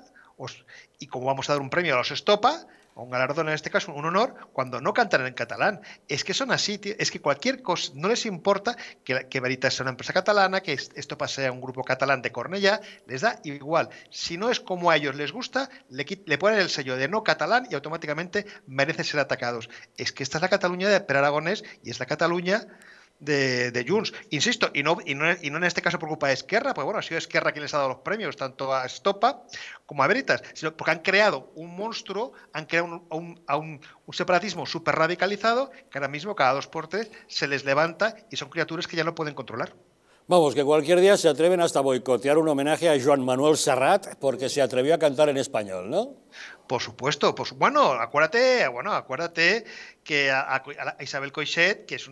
y como vamos a dar un premio a los Estopa, un galardón en este caso, un honor, cuando no cantan en catalán. Es que son así, es que cualquier cosa, no les importa que, Veritas sea una empresa catalana, que esto pase a un grupo catalán de Cornella, les da igual. Si no es como a ellos les gusta, le, le ponen el sello de no catalán y automáticamente merecen ser atacados. Es que esta es la Cataluña de Per Aragonés y es la Cataluña de, de Junts. Insisto, y no, y no, y, no, en este caso por culpa de Esquerra, pues bueno, ha sido Esquerra quien les ha dado los premios, tanto a Estopa como a Veritas, sino porque han creado un monstruo, han creado un, un, un, separatismo súper radicalizado que ahora mismo cada dos por tres se les levanta y son criaturas que ya no pueden controlar. Vamos, que cualquier día se atreven hasta boicotear un homenaje a Joan Manuel Serrat porque se atrevió a cantar en español, ¿no? Por supuesto, pues bueno, acuérdate, bueno, acuérdate que a, Isabel Coixet, que es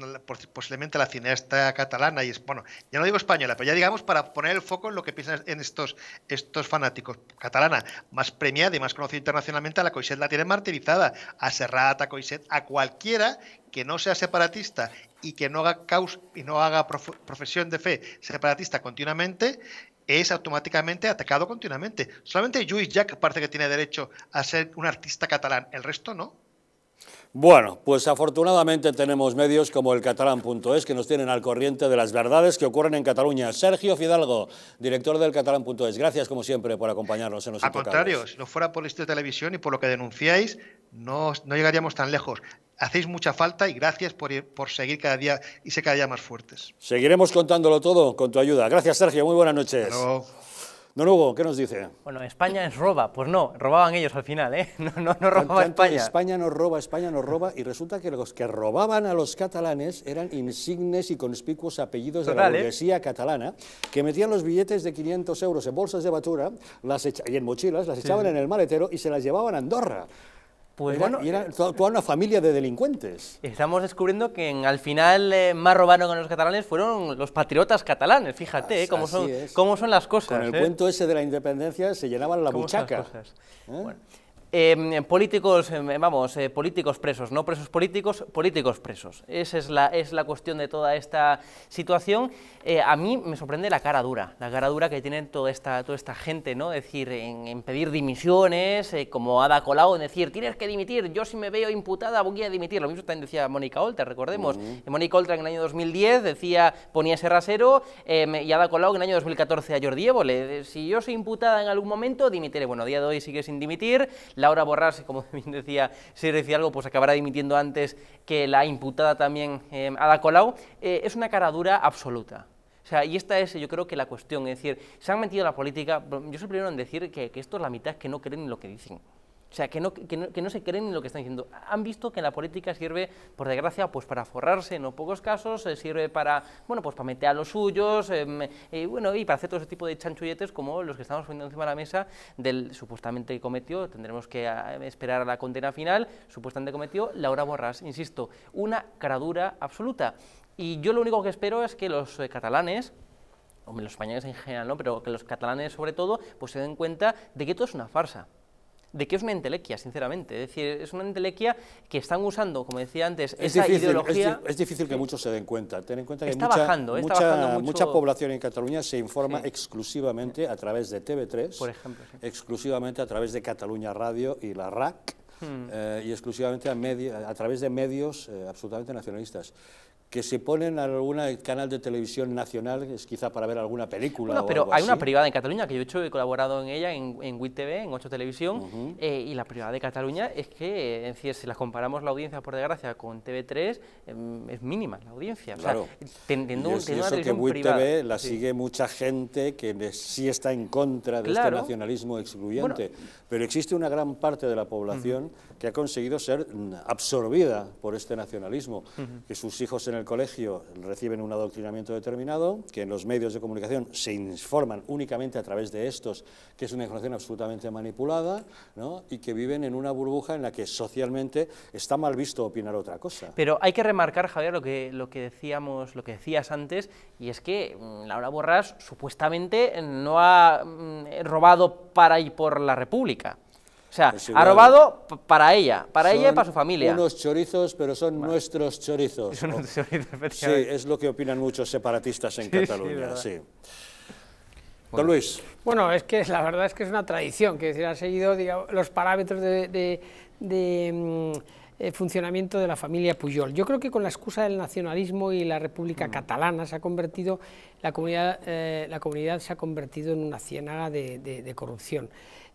posiblemente la cineasta catalana, y es, bueno, ya no digo española, pero ya digamos para poner el foco en lo que piensan en estos, estos fanáticos, catalana, más premiada y más conocida internacionalmente, la Coixet la tiene martirizada, a serrata a Coixet, a cualquiera que no sea separatista y que no haga caos y no haga profesión de fe separatista continuamente, es automáticamente atacado continuamente. Solamente Lluís Jack parece que tiene derecho a ser un artista catalán, el resto no. Bueno, pues afortunadamente tenemos medios como el catalán.es que nos tienen al corriente de las verdades que ocurren en Cataluña. Sergio Fidalgo, director del catalán.es, gracias como siempre por acompañarnos en los Al contrario, si no fuera por esta televisión y por lo que denunciáis, no, no llegaríamos tan lejos hacéis mucha falta y gracias por, por seguir cada día y ser cada día más fuertes. Seguiremos contándolo todo con tu ayuda. Gracias, Sergio. Muy buenas noches. Don Hugo, ¿qué nos dice? Bueno, España es roba. Pues no, robaban ellos al final, ¿eh? [laughs] No, no, no robaba España. España nos roba, España nos roba, y resulta que los que robaban a los catalanes eran insignes y conspicuos apellidos de la ¿eh? burguesía catalana, que metían los billetes de 500 euros en bolsas de batura las y en mochilas, las echaban en el maletero y se las llevaban a Andorra. Pues bueno, y era toda, una familia de delincuentes. Estamos descubriendo que al final eh, más robaron con los catalanes fueron los patriotas catalanes, fíjate eh, cómo, son, cómo, son, las cosas. Con el cuento eh. ese de la independencia se llenaban la buchaca. Em, políticos, em, vamos, eh, políticos presos, no presos políticos, políticos presos. Esa es la, es la cuestión de toda esta situación. Eh, a mí me sorprende la cara dura, la cara dura que tienen toda esta, toda esta gente, ¿no? decir, en, pedir dimisiones, eh, como Ada Colau, en decir, tienes que dimitir, yo si me veo imputada voy a dimitir. Lo mismo también decía Mónica Oltra, recordemos. Mónica Oltra en el año 2010 decía, ponía ese rasero, em, y Ada Colau en el año 2014 a Jordi Évole, si yo soy imputada en algún momento, dimitiré. Bueno, a día de hoy sigue sin dimitir, Laura borrarse, como [laughs] bien decía decía algo, pues acabará dimitiendo antes que la imputada también, a eh, Ada Colau, eh, es una caradura absoluta. O sea, y esta es yo creo que la cuestión, es decir, se han metido en la política, yo soy el primero en decir que, que esto es la mitad que no creen en lo que dicen. O sea, que no, que no, se creen en lo que están diciendo. Han visto que la política sirve, por desgracia, pues para forrarse en no pocos casos, eh, sirve para, bueno, pues para meter a los suyos, em, eh, bueno, y para hacer todo ese tipo de chanchulletes como los que estamos poniendo encima de la mesa del supuestamente cometió, tendremos que ah, esperar a la condena final, supuestamente cometió Laura Borras, insisto, una caradura absoluta. Y yo lo único que espero es que los eh, catalanes, o los españoles en general, ¿no? pero que los catalanes sobre todo, pues se den cuenta de que todo es una farsa de qué es una entelequia, sinceramente. Es decir, es una entelequia que están usando, como decía antes, esa ideología... Es, difícil que muchos se den cuenta. Ten en cuenta mucha, bajando, población en Cataluña se informa exclusivamente a través de TV3, exclusivamente a través de Cataluña Radio y la RAC, hmm. eh, y exclusivamente a, través de medios eh, absolutamente nacionalistas que se ponen en algún canal de televisión nacional, es quizá para ver alguna película. no pero hay una privada en Cataluña, que yo he hecho, he colaborado en ella, en, en WITV, en 8 Televisión, eh, y la privada de Cataluña es que, si las comparamos la audiencia, por desgracia, con TV3, em, es mínima la audiencia. Claro. O sea, y es, eso que la sigue mucha gente que sí está en contra de este nacionalismo excluyente, pero existe una gran parte de la población que ha conseguido ser mm, absorbida por este nacionalismo, que sus hijos en el colegio reciben un adoctrinamiento determinado, que en los medios de comunicación se informan únicamente a través de estos, que es una información absolutamente manipulada, ¿no? y que viven en una burbuja en la que socialmente está mal visto opinar otra cosa. Pero hay que remarcar, Javier, lo que, lo que decíamos, lo que decías antes, y es que mm, Laura Borras supuestamente no ha mm, eh, robado para y por la República. O sea, ha robado para ella, para ella y para su familia. unos chorizos, pero son nuestros chorizos. Son nuestros oh. chorizos, Sí, es lo que opinan muchos separatistas en Cataluña, sí. Don Luis. Bueno, es que la verdad es que es una tradición, que ha seguido los parámetros de, mm, eh, funcionamiento de la familia Puyol. Yo creo que con la excusa del nacionalismo y la República mm. Catalana se ha convertido, la comunidad, eh, la comunidad se ha convertido en una ciénaga de corrupción.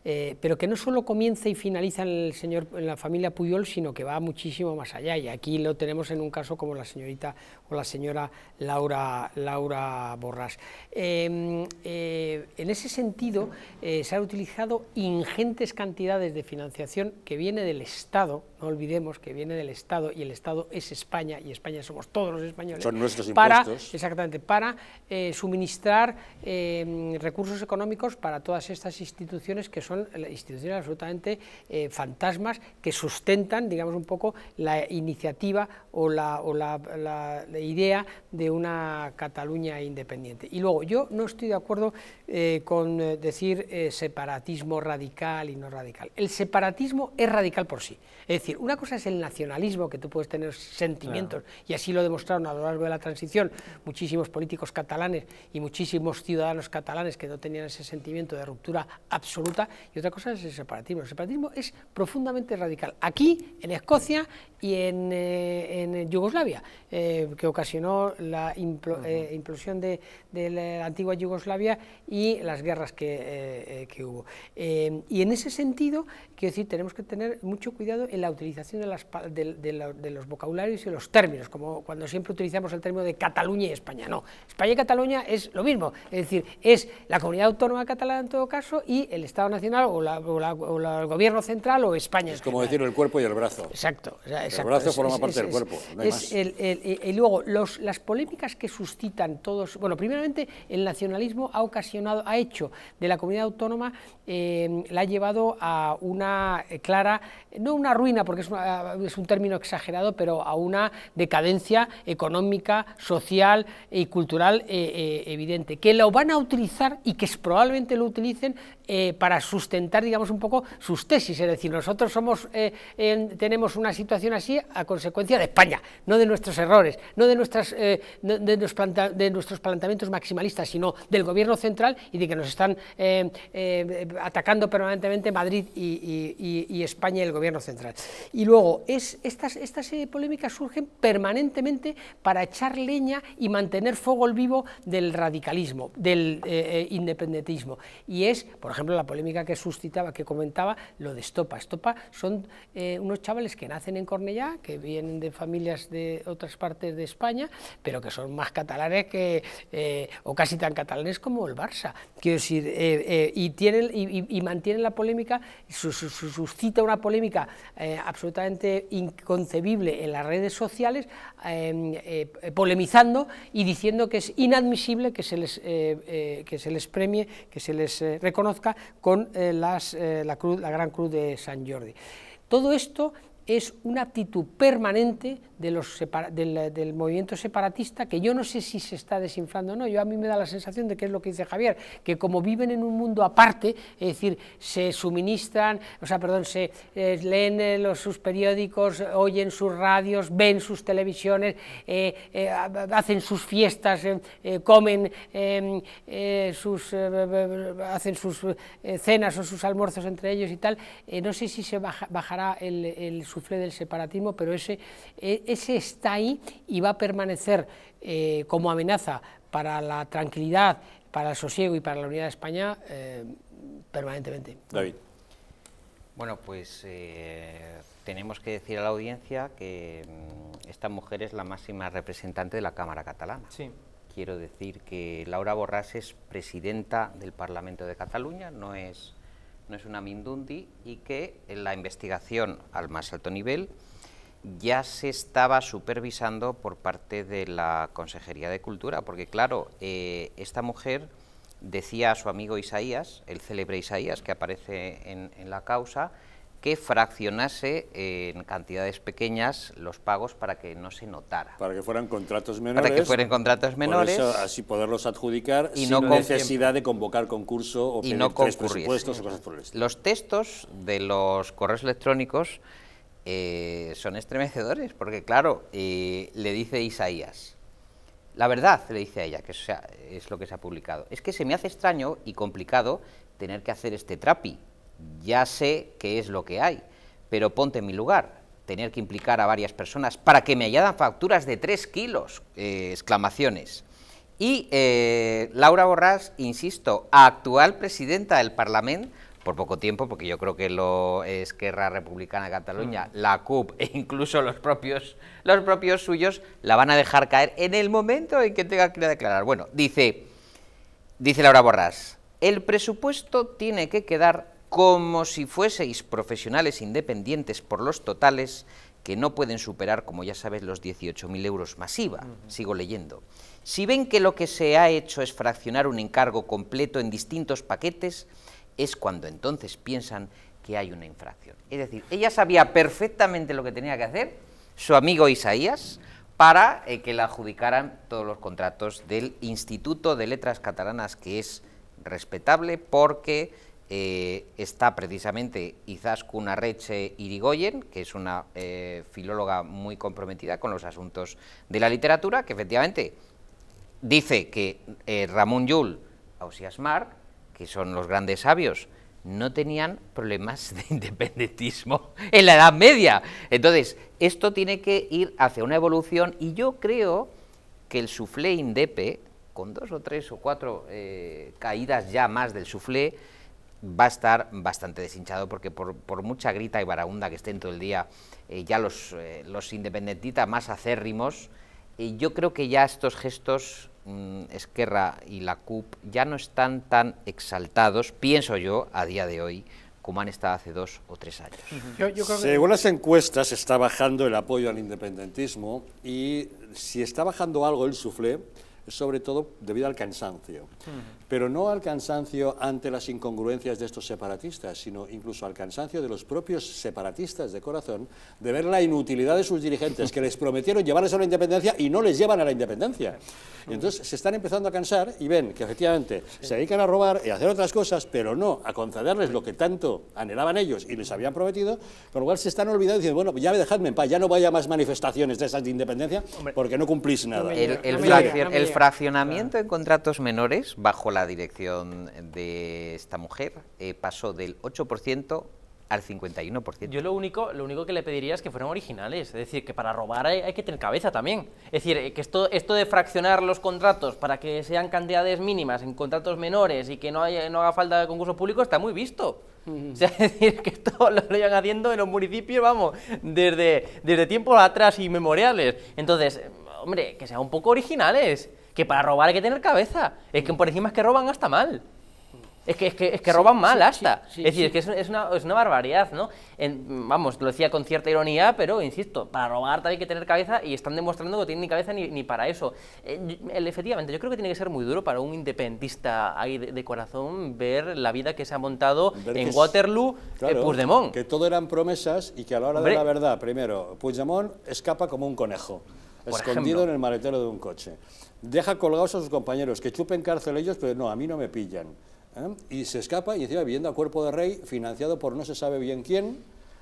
Eh, pero que no solo comienza y finaliza en, el señor, la familia Puyol, sino que va muchísimo más allá. Y aquí lo tenemos en un caso como la señorita o la señora Laura, Laura Borras em, eh, en ese sentido, eh, se han utilizado ingentes cantidades de financiación que viene del Estado, no olvidemos que viene del Estado, y el Estado es España, y España somos todos los españoles. Son nuestros para, Exactamente, para suministrar em, recursos económicos para todas estas instituciones que son son instituciones absolutamente eh, fantasmas que sustentan, digamos, un poco la iniciativa o, la, idea de una Cataluña independiente. Y luego, yo no estoy de acuerdo eh, con eh, decir separatismo radical y no radical. El separatismo es radical por sí. Es decir, una cosa es el nacionalismo, que tú puedes tener sentimientos, y así lo demostraron a lo largo de la transición muchísimos políticos catalanes y muchísimos ciudadanos catalanes que no tenían ese sentimiento de ruptura absoluta, y otra cosa es el separatismo. El separatismo es profundamente radical. Aquí, en Escocia y en, eh, Yugoslavia, eh, que ocasionó la eh, implosión de, la antigua Yugoslavia y las guerras que, hubo. y en ese sentido, quiero decir, tenemos que tener mucho cuidado en la utilización de, los vocabularios y los términos, como cuando siempre utilizamos el término de Cataluña y España. No, España y Cataluña es lo mismo, es decir, es la comunidad autónoma catalana en todo caso y el Estado Nacional o, el Gobierno Central o España. Es como decir el cuerpo y el brazo. Exacto. El brazo forma parte del cuerpo. y luego, las polémicas que suscitan todos. Bueno, primeramente, el nacionalismo ha ocasionado, ha hecho de la comunidad autónoma, eh, la ha llevado a una eh, clara, no una ruina, porque eh, es, un término exagerado, pero a una decadencia económica, social y cultural evidente. Que lo van a utilizar y que probablemente lo utilicen para su sustentar, digamos, un poco sus tesis. Es decir, nosotros somos, eh, tenemos una situación así a consecuencia de España, no de nuestros errores, no de, nuestras, eh, de, nuestros planteamientos maximalistas, sino del gobierno central y de que nos están eh, atacando permanentemente Madrid y, España y el gobierno central. Y luego, es, estas, estas polémicas surgen permanentemente para echar leña y mantener fuego al vivo del radicalismo, del independentismo. Y es, por ejemplo, la polémica que suscitaba, que comentaba, lo de Estopa. Estopa son eh, unos chavales que nacen en Cornellá, que vienen de familias de otras partes de España, pero que son más catalanes que, eh, o casi tan catalanes como el Barça. Quiero decir, eh, y, tienen, y, mantienen la polémica, suscita una polémica absolutamente inconcebible en las redes sociales, em, polemizando y diciendo que es inadmisible que se les, que se les premie, que se les reconozca con eh, eh, la, la Gran Cruz de San Jordi. Todo esto es una actitud permanente los del, movimiento separatista, que yo no sé si se está desinflando o no, yo a mí me da la sensación de que es lo que dice Javier, que como viven en un mundo aparte, es decir, se suministran, o sea, perdón, se eh, leen eh, sus periódicos, oyen sus radios, ven sus televisiones, eh, hacen sus fiestas, comen em, sus, hacen sus cenas o sus almuerzos entre ellos y tal, no sé si se bajará el, el suflé del separatismo, pero ese ese está ahí y va a permanecer eh, como amenaza para la tranquilidad, para el sosiego y para la unidad de España eh, permanentemente. David. Bueno, pues eh, tenemos que decir a la audiencia que mm, esta mujer es la máxima representante de la Cámara Catalana. Sí. Quiero decir que Laura Borràs es presidenta del Parlamento de Cataluña, no es, no es una mindundi, y que en la investigación al más alto nivel ya se estaba supervisando por parte de la Consejería de Cultura, porque claro, eh, esta mujer decía a su amigo Isaías, el célebre Isaías que aparece en, la causa, que fraccionase en cantidades pequeñas los pagos para que no se notara. Para que fueran contratos menores. Para que fueran contratos menores. así poderlos adjudicar sin necesidad de convocar concurso o pedir o cosas por el estilo. Los textos de los correos electrónicos eh, son estremecedores, porque claro, eh, le dice Isaías, la verdad, le dice a ella, que es lo que se ha publicado, es que se me hace extraño y complicado tener que hacer este trapi, ya sé qué es lo que hay, pero ponte en mi lugar, tener que implicar a varias personas para que me hallaran facturas de tres kilos, eh, exclamaciones. Y Laura Borrás, insisto, actual presidenta del Parlamento, por poco tiempo, porque yo creo que lo Esquerra Republicana Cataluña, mm. la CUP e incluso los propios, los propios suyos la van a dejar caer en el momento en que tenga que declarar. Bueno, dice, dice Laura Borrás, el presupuesto tiene que quedar como si fueseis profesionales independientes por los totales que no pueden superar, como ya sabes, los 18.000 euros masiva. Sigo leyendo. Si ven que lo que se ha hecho es fraccionar un encargo completo en distintos paquetes, es cuando entonces piensan que hay una infracción. Es decir, ella sabía perfectamente lo que tenía que hacer, su amigo Isaías, para eh, que le adjudicaran todos los contratos del Instituto de Letras Catalanas, que es respetable porque eh, está precisamente Izaskun Arreche Irigoyen, que es una eh, filóloga muy comprometida con los asuntos de la literatura, que efectivamente dice que Ramón Yul Ausias Mar, que son los grandes sabios, no tenían problemas de [laughs] independentismo en la Edad Media. Entonces, esto tiene que ir hacia una evolución y yo creo que el suflé indepe, con dos o tres o cuatro eh, caídas ya más del suflé, va a estar bastante deshinchado porque por, mucha grita y baragunda que estén todo el día, eh, ya los, eh, los independentistas más acérrimos, yo creo que ya estos gestos Mm, Esquerra y la CUP ya no están tan exaltados, pienso yo, a día de hoy, como han estado hace dos o tres años. Según las encuestas, está bajando el apoyo al independentismo y si está bajando algo el suflé, sobre todo debido al cansancio. Hmm. Pero no al cansancio ante las incongruencias de estos separatistas, sino incluso al cansancio de los propios separatistas de corazón de ver la inutilidad de sus dirigentes que les prometieron llevarles a la independencia y no les llevan a la independencia. Hmm. entonces se están empezando a cansar y ven que efectivamente se dedican a robar y a hacer otras cosas, pero no a concederles lo que tanto anhelaban ellos y les habían prometido, con lo cual se están olvidando y dicen, bueno, ya dejadme en paz, ya no vaya más manifestaciones de esas de independencia porque no cumplís nada fraccionamiento en contratos menores, bajo la dirección de esta mujer, eh, pasó del 8% al 51%. Yo lo único, lo único que le pediría es que fueran originales, es decir, que para robar hay, que tener cabeza también. Es decir, eh, que esto, esto de fraccionar los contratos para que sean cantidades mínimas en contratos menores y que no, haya, no haga falta de concurso público está muy visto. [laughs] es decir, que esto [laughs] lo, lo llevan haciendo en los municipios, vamos, desde, desde tiempos atrás y memoriales. Entonces, hombre, que sean un poco originales que para robar hay que tener cabeza. Es que por encima es que roban hasta mal. Es que, es que, es que roban mal hasta. es decir, es que es, una, es una, barbaridad, ¿no? vamos, lo decía con cierta ironía, pero insisto, para robar también hay que tener cabeza y están demostrando que no tienen ni cabeza ni, ni para eso. Eh, efectivamente, yo creo que tiene que ser muy duro para un independentista ahí de, corazón ver la vida que se ha montado en Waterloo, en eh, Puigdemont. Que todo eran promesas y que a la hora de la verdad, primero, Puigdemont escapa como un conejo, escondido en el maletero de un coche deja colgados a sus compañeros, que chupen cárcel ellos, pero no, a mí no me pillan. ¿eh? Y se escapa y encima viviendo a cuerpo de rey, financiado por no se sabe bien quién,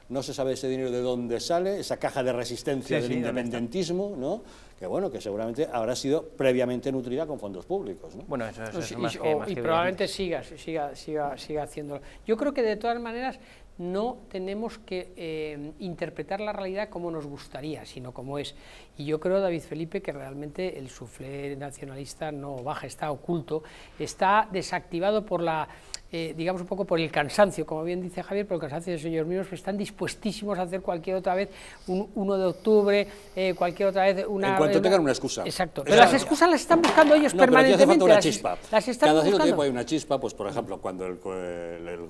no se sabe ese dinero de dónde sale, esa caja de resistencia del independentismo, ¿no? que bueno, que seguramente habrá sido previamente nutrida con fondos públicos. Bueno, eso, y, probablemente siga, siga, siga, siga haciéndolo. Yo creo que de todas maneras no tenemos que eh, interpretar la realidad como nos gustaría, sino como es. Y yo creo, David Felipe, que realmente el suflé nacionalista no baja, está oculto, está desactivado por la eh, digamos un poco por el cansancio, como bien dice Javier, por el cansancio de señores míos que están dispuestísimos a hacer cualquier otra vez un 1 de octubre, eh, cualquier otra vez una... En cuanto tengan una excusa. Exacto, pero las excusas las están buscando ellos permanentemente. Pero hace falta una chispa. Cada cierto tiempo hay una chispa, pues por ejemplo, cuando el,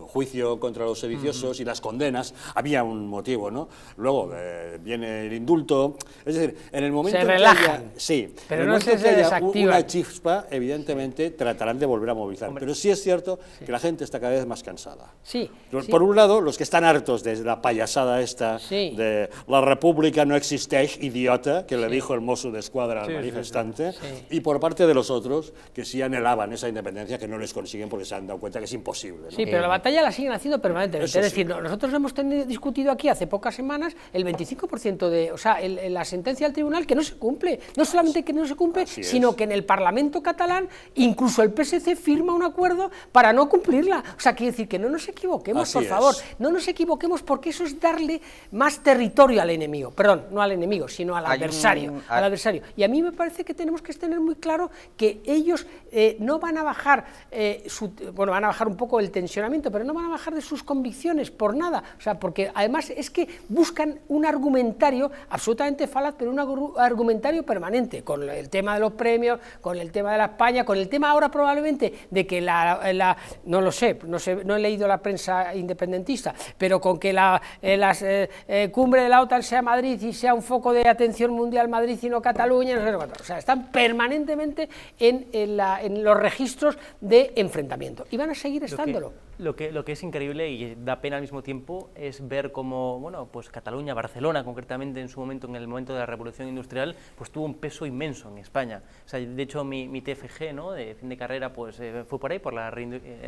juicio contra los sediciosos y las condenas, había un motivo, ¿no? Luego eh, viene el indulto, es decir, en el momento... Se relajan. sí, pero no se, se desactiva. Una chispa, evidentemente, tratarán de volver a movilizar. Pero sí es cierto que la gente está cada vez más cansada. Sí. Por un lado, los que están hartos de la payasada esta de la república no existe, idiota, que le dijo el mozo de escuadra al manifestante, y por parte de los otros, que sí anhelaban esa independencia, que no les consiguen porque se han dado cuenta que es imposible. Sí, pero la eh. batalla la siguen haciendo permanentemente. es decir, nosotros hemos tenido, discutido aquí hace pocas semanas el 25% de, o sea, la sentencia del tribunal que no se cumple. No solamente que no se cumple, sino que en el Parlamento catalán incluso el PSC firma un acuerdo para no cumplir o sea, quiere decir que no nos equivoquemos, por favor, no nos equivoquemos porque eso es darle más territorio al enemigo, perdón, no al enemigo, sino al adversario, al adversario. Y a mí me parece que tenemos que tener muy claro que ellos eh, no van a bajar, eh, bueno, van a bajar un poco el tensionamiento, pero no van a bajar de sus convicciones por nada, o sea, porque además es que buscan un argumentario absolutamente falaz, pero un argumentario permanente, con el tema de los premios, con el tema de la España, con el tema ahora probablemente de que la, no lo sé, no sé, no he leído la prensa independentista, pero con que la eh, eh, eh, cumbre de la OTAN sea Madrid y sea un foco de atención mundial Madrid y no Cataluña, no o sea, están permanentemente en, en, los registros de enfrentamiento y van a seguir estándolo. Lo que, lo que, es increíble y da pena al mismo tiempo es ver cómo, bueno, pues Cataluña, Barcelona concretamente en su momento, en el momento de la revolución industrial, pues tuvo un peso inmenso en España. O sea, de hecho mi, mi TFG, ¿no?, de fin de carrera, pues fue por ahí, por la,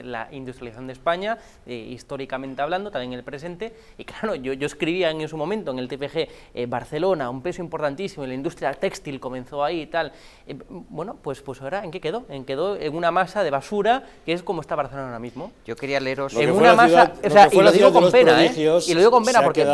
la industrialización de España, eh, históricamente hablando, también en el presente. Y claro, yo, yo escribía en su momento en el TPG eh, Barcelona, un peso importantísimo, la industria textil comenzó ahí y tal. Eh, bueno, pues, pues ahora, ¿en qué quedó? En quedó en una masa de basura, que es como está Barcelona ahora mismo. Yo quería leeros... En una masa, o sea, y lo digo con pena, ¿eh? Y lo digo con pena porque,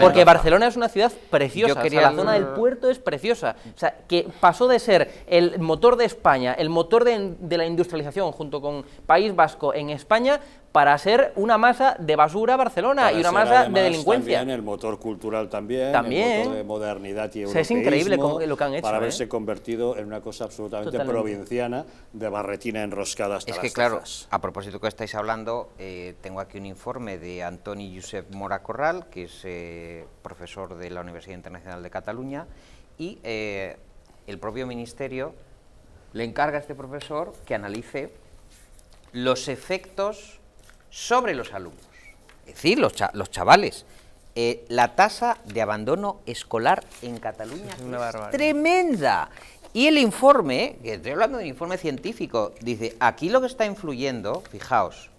porque Barcelona es una ciudad preciosa, la zona del puerto es preciosa. O sea, que pasó de ser el motor de España, el motor de, de la industrialización junto con País Vasco en España para ser una masa de basura Barcelona y una masa de delincuencia. También el motor cultural también, también. el motor de modernidad y europeísmo. es increíble lo que han hecho. Para ¿eh? haberse convertido en una cosa absolutamente provinciana de barretina enroscada hasta Es que claro, a propósito que estáis hablando, eh, tengo aquí un informe de Antoni Josep Mora Corral, que es eh, profesor de la Universidad Internacional de Cataluña, y el propio ministerio le encarga a este profesor que analice los efectos sobre los alumnos, es decir, los, chavales. Eh, la tasa de abandono escolar en Cataluña es, tremenda. Y el informe, que estoy hablando de un informe científico, dice, aquí lo que está influyendo, fijaos,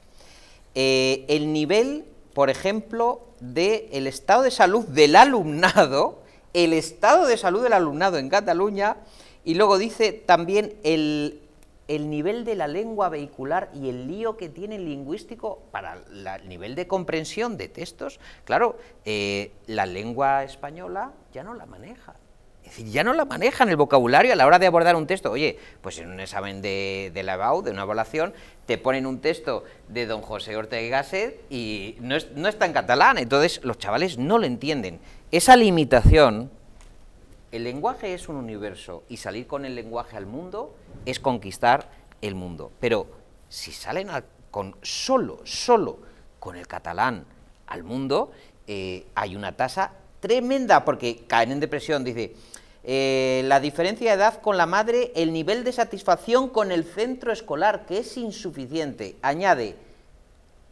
eh, el nivel, por ejemplo, del estado de salud del alumnado, el estado de salud del alumnado en Cataluña, y luego dice también el, el nivel de la lengua vehicular y el lío que tiene el lingüístico para el nivel de comprensión de textos, claro, eh, la lengua española ya no la maneja. Es decir, ya no la maneja en el vocabulario a la hora de abordar un texto. Oye, pues en un examen de, de la EBAU, de una evaluación, te ponen un texto de don José Ortega y Gasset y no, es, no está en catalán, entonces los chavales no lo entienden. Esa limitación, el lenguaje es un universo y salir con el lenguaje al mundo es conquistar el mundo. Pero si salen con solo, solo con el catalán al mundo, eh, hay una tasa tremenda, porque caen en depresión, dice, eh, la diferencia de edad con la madre, el nivel de satisfacción con el centro escolar, que es insuficiente. Añade,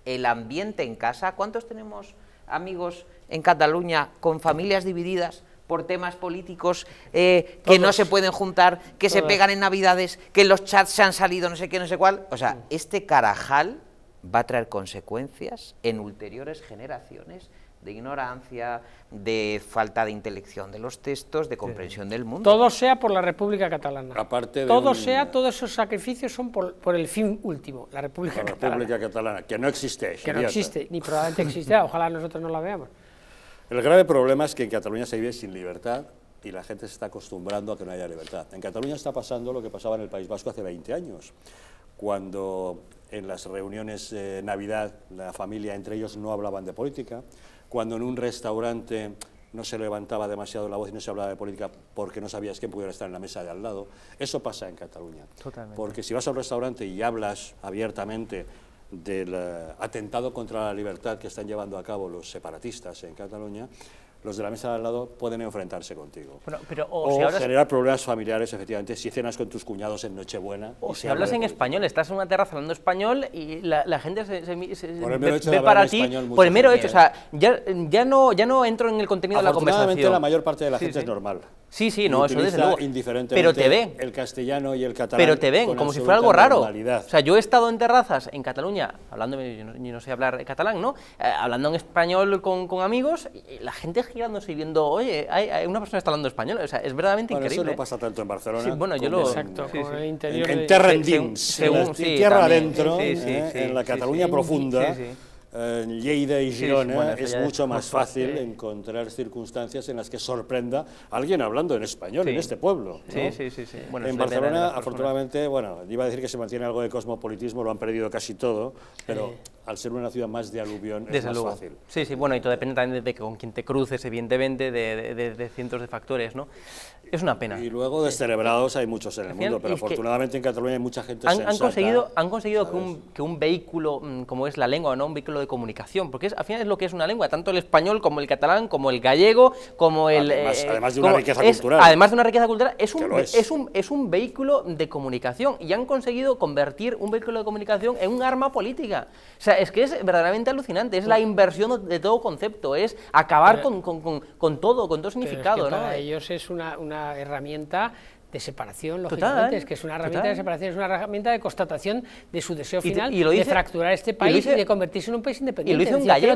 el ambiente en casa, ¿cuántos tenemos amigos en Cataluña con familias divididas? por temas políticos eh, que no se pueden juntar, que se pegan en Navidades, que los chats se han salido no sé qué, no sé cuál. O sea, mm. este carajal va a traer consecuencias en ulteriores generaciones de ignorancia, de falta de intelección de los textos, de comprensión del mundo. Todo sea por la República Catalana. Aparte todo sea, todos esos sacrificios son por, el fin último, la República la Catalana. República Catalana, que no existe. Que no existe, ni probablemente exista, ojalá nosotros no la veamos. El grave problema es que en Cataluña se vive sin libertad y la gente se está acostumbrando a que no haya libertad. En Cataluña está pasando lo que pasaba en el País Vasco hace 20 años, cuando en las reuniones de Navidad la familia entre ellos no hablaban de política, cuando en un restaurante no se levantaba demasiado la voz y no se hablaba de política porque no sabías quién pudiera estar en la mesa de al lado. Eso pasa en Cataluña. Porque si vas a un restaurante y hablas abiertamente del eh, atentado contra la libertad que están llevando a cabo los separatistas en Cataluña, los de la mesa de al lado pueden enfrentarse contigo. pero, o, sea, generar problemas familiares, efectivamente, si cenas con tus cuñados en Nochebuena. O si hablas en español, estás en una terraza hablando español y la, gente se, se, por ve, para ti. Por el mero hecho, o sea, ya, ya, no, ya no entro en el contenido de la conversación. la mayor parte de la gente es normal. Sí, sí, no, eso desde luego. Pero te ven. El castellano y el catalán. Pero te ven, como si fuera algo raro. O sea, yo he estado en terrazas en Cataluña, hablando, yo no, sé hablar catalán, ¿no? Eh, hablando en español con, amigos, y la gente girándose y viendo, oye, hay, una persona que está hablando español. O sea, es verdaderamente bueno, increíble. Eso no pasa tanto en Barcelona. Sí, bueno, yo lo. sí, Interior en, en, Tierra Adentro, en la Cataluña profunda. En Lleida y Girona es mucho más fácil, ¿eh? encontrar circunstancias en las que sorprenda alguien hablando en español en este pueblo. Sí, sí, sí. en Barcelona, afortunadamente, bueno, iba a decir que se mantiene algo de cosmopolitismo, lo han perdido casi todo, pero al ser una ciudad más de aluvión es más fácil. Sí, sí, bueno, y todo depende también de con quién te cruces, evidentemente, de, de, de cientos de factores, ¿no? Es una pena. Y luego descerebrados hay muchos en el mundo, pero afortunadamente en Cataluña hay mucha gente han, conseguido Han conseguido que un, que un, vehículo, mm, como es la lengua, ¿no? un vehículo de comunicación, porque es, al final es lo que es una lengua, tanto el español como el catalán, como el gallego, como el... Además, eh, de una riqueza cultural. Además de una riqueza cultural, es un, es. un, es un vehículo de comunicación y han conseguido convertir un vehículo de comunicación en un arma política. O sea, es que es verdaderamente alucinante, es pues la inversión de todo concepto, es acabar con, todo, con todo significado. Para ellos es una, una herramienta de separación, lógicamente, es que es una herramienta de separación, es una herramienta de constatación de su deseo final y, de fracturar este país y, de convertirse en un país independiente. Y lo dice un gallego.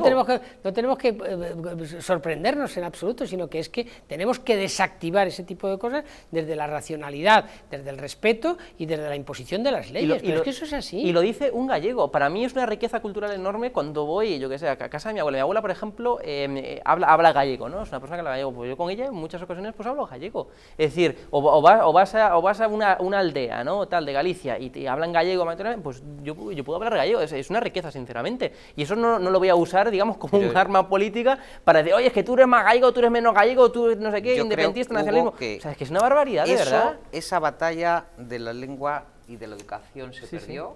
no tenemos que, eh, eh, sorprendernos en absoluto, sino que es que tenemos que desactivar ese tipo de cosas desde la racionalidad, desde el respeto y desde la imposición de las leyes. Y Pero es que eso es así. Y lo dice un gallego. Para mí es una riqueza cultural enorme cuando voy, yo que sé, a casa de mi abuela. Mi abuela, por ejemplo, em, eh, habla, habla gallego, ¿no? Es una persona que habla gallego. Pues yo con ella en muchas ocasiones pues hablo gallego. Es decir, o, o vas a, o vas a una, aldea, ¿no? Tal, de Galicia, y te hablan gallego, pues yo, puedo hablar gallego, es, una riqueza, sinceramente. Y eso no, lo voy a usar, digamos, como un arma política para decir, oye, es que tú eres más gallego, tú eres menos gallego, tú no sé qué, independentista, nacionalismo. es que es una barbaridad, de verdad. Esa batalla de la lengua y de la educación se perdió.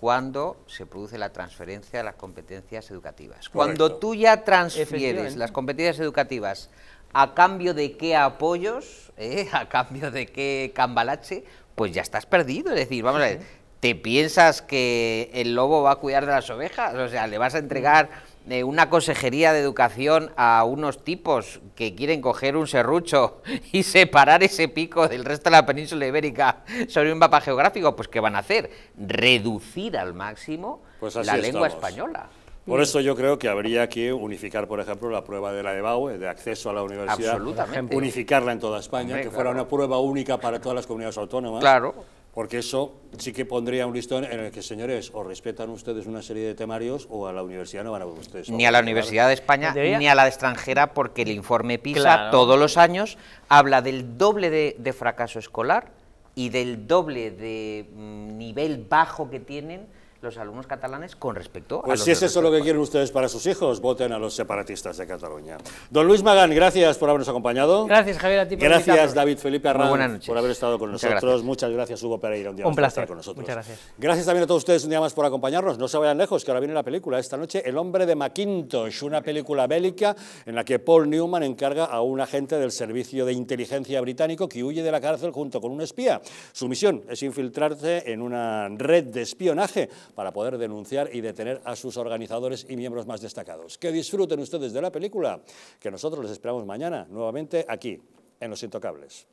cuando se produce la transferencia de las competencias educativas. Cuando tú ya transfieres las competencias educativas a cambio de qué apoyos, eh? [laughs] a cambio de qué cambalache, pues ya estás perdido. Es decir, vamos a ver, ¿te piensas que el lobo va a cuidar de las ovejas? O sea, le vas a entregar eh, una consejería de educación a unos tipos que quieren coger un serrucho [laughs] y separar ese pico del resto de la península ibérica sobre un mapa geográfico, pues ¿qué van a hacer? Reducir al máximo pues la lengua española. Por eso yo creo que habría que unificar, por ejemplo, la prueba de la EBAU, de acceso a la universidad, Absolutamente. unificarla en toda España, que fuera una prueba única para todas las comunidades autónomas. Claro. Porque eso sí que pondría un listón en el que, señores, o respetan ustedes una serie de temarios o a la universidad no van a ver ustedes. Ni a la Universidad de España ni a la extranjera, porque el informe PISA todos los años habla del doble de fracaso escolar y del doble de mm, nivel bajo que tienen los alumnos catalanes con respecto a... Pues si es eso lo que quieren ustedes para sus hijos, voten a los separatistas de Cataluña. Don Luis Magán, gracias por habernos acompañado. Gracias, Javier, a Gracias, David Felipe Arran, por haber estado con nosotros. Muchas gracias, Hugo Pereira, un día un placer. con nosotros. Muchas gracias. Gracias también a todos ustedes un día más por acompañarnos. No se vayan lejos, que ahora viene la película. Esta noche, El hombre de McIntosh... una película bélica en la que Paul Newman encarga a un agente del servicio de inteligencia británico que huye de la cárcel junto con un espía. Su misión es infiltrarse en una red de espionaje para poder denunciar y detener a sus organizadores y miembros más destacados. Que disfruten ustedes de la película, que nosotros les esperamos mañana nuevamente aquí, en Los Intocables.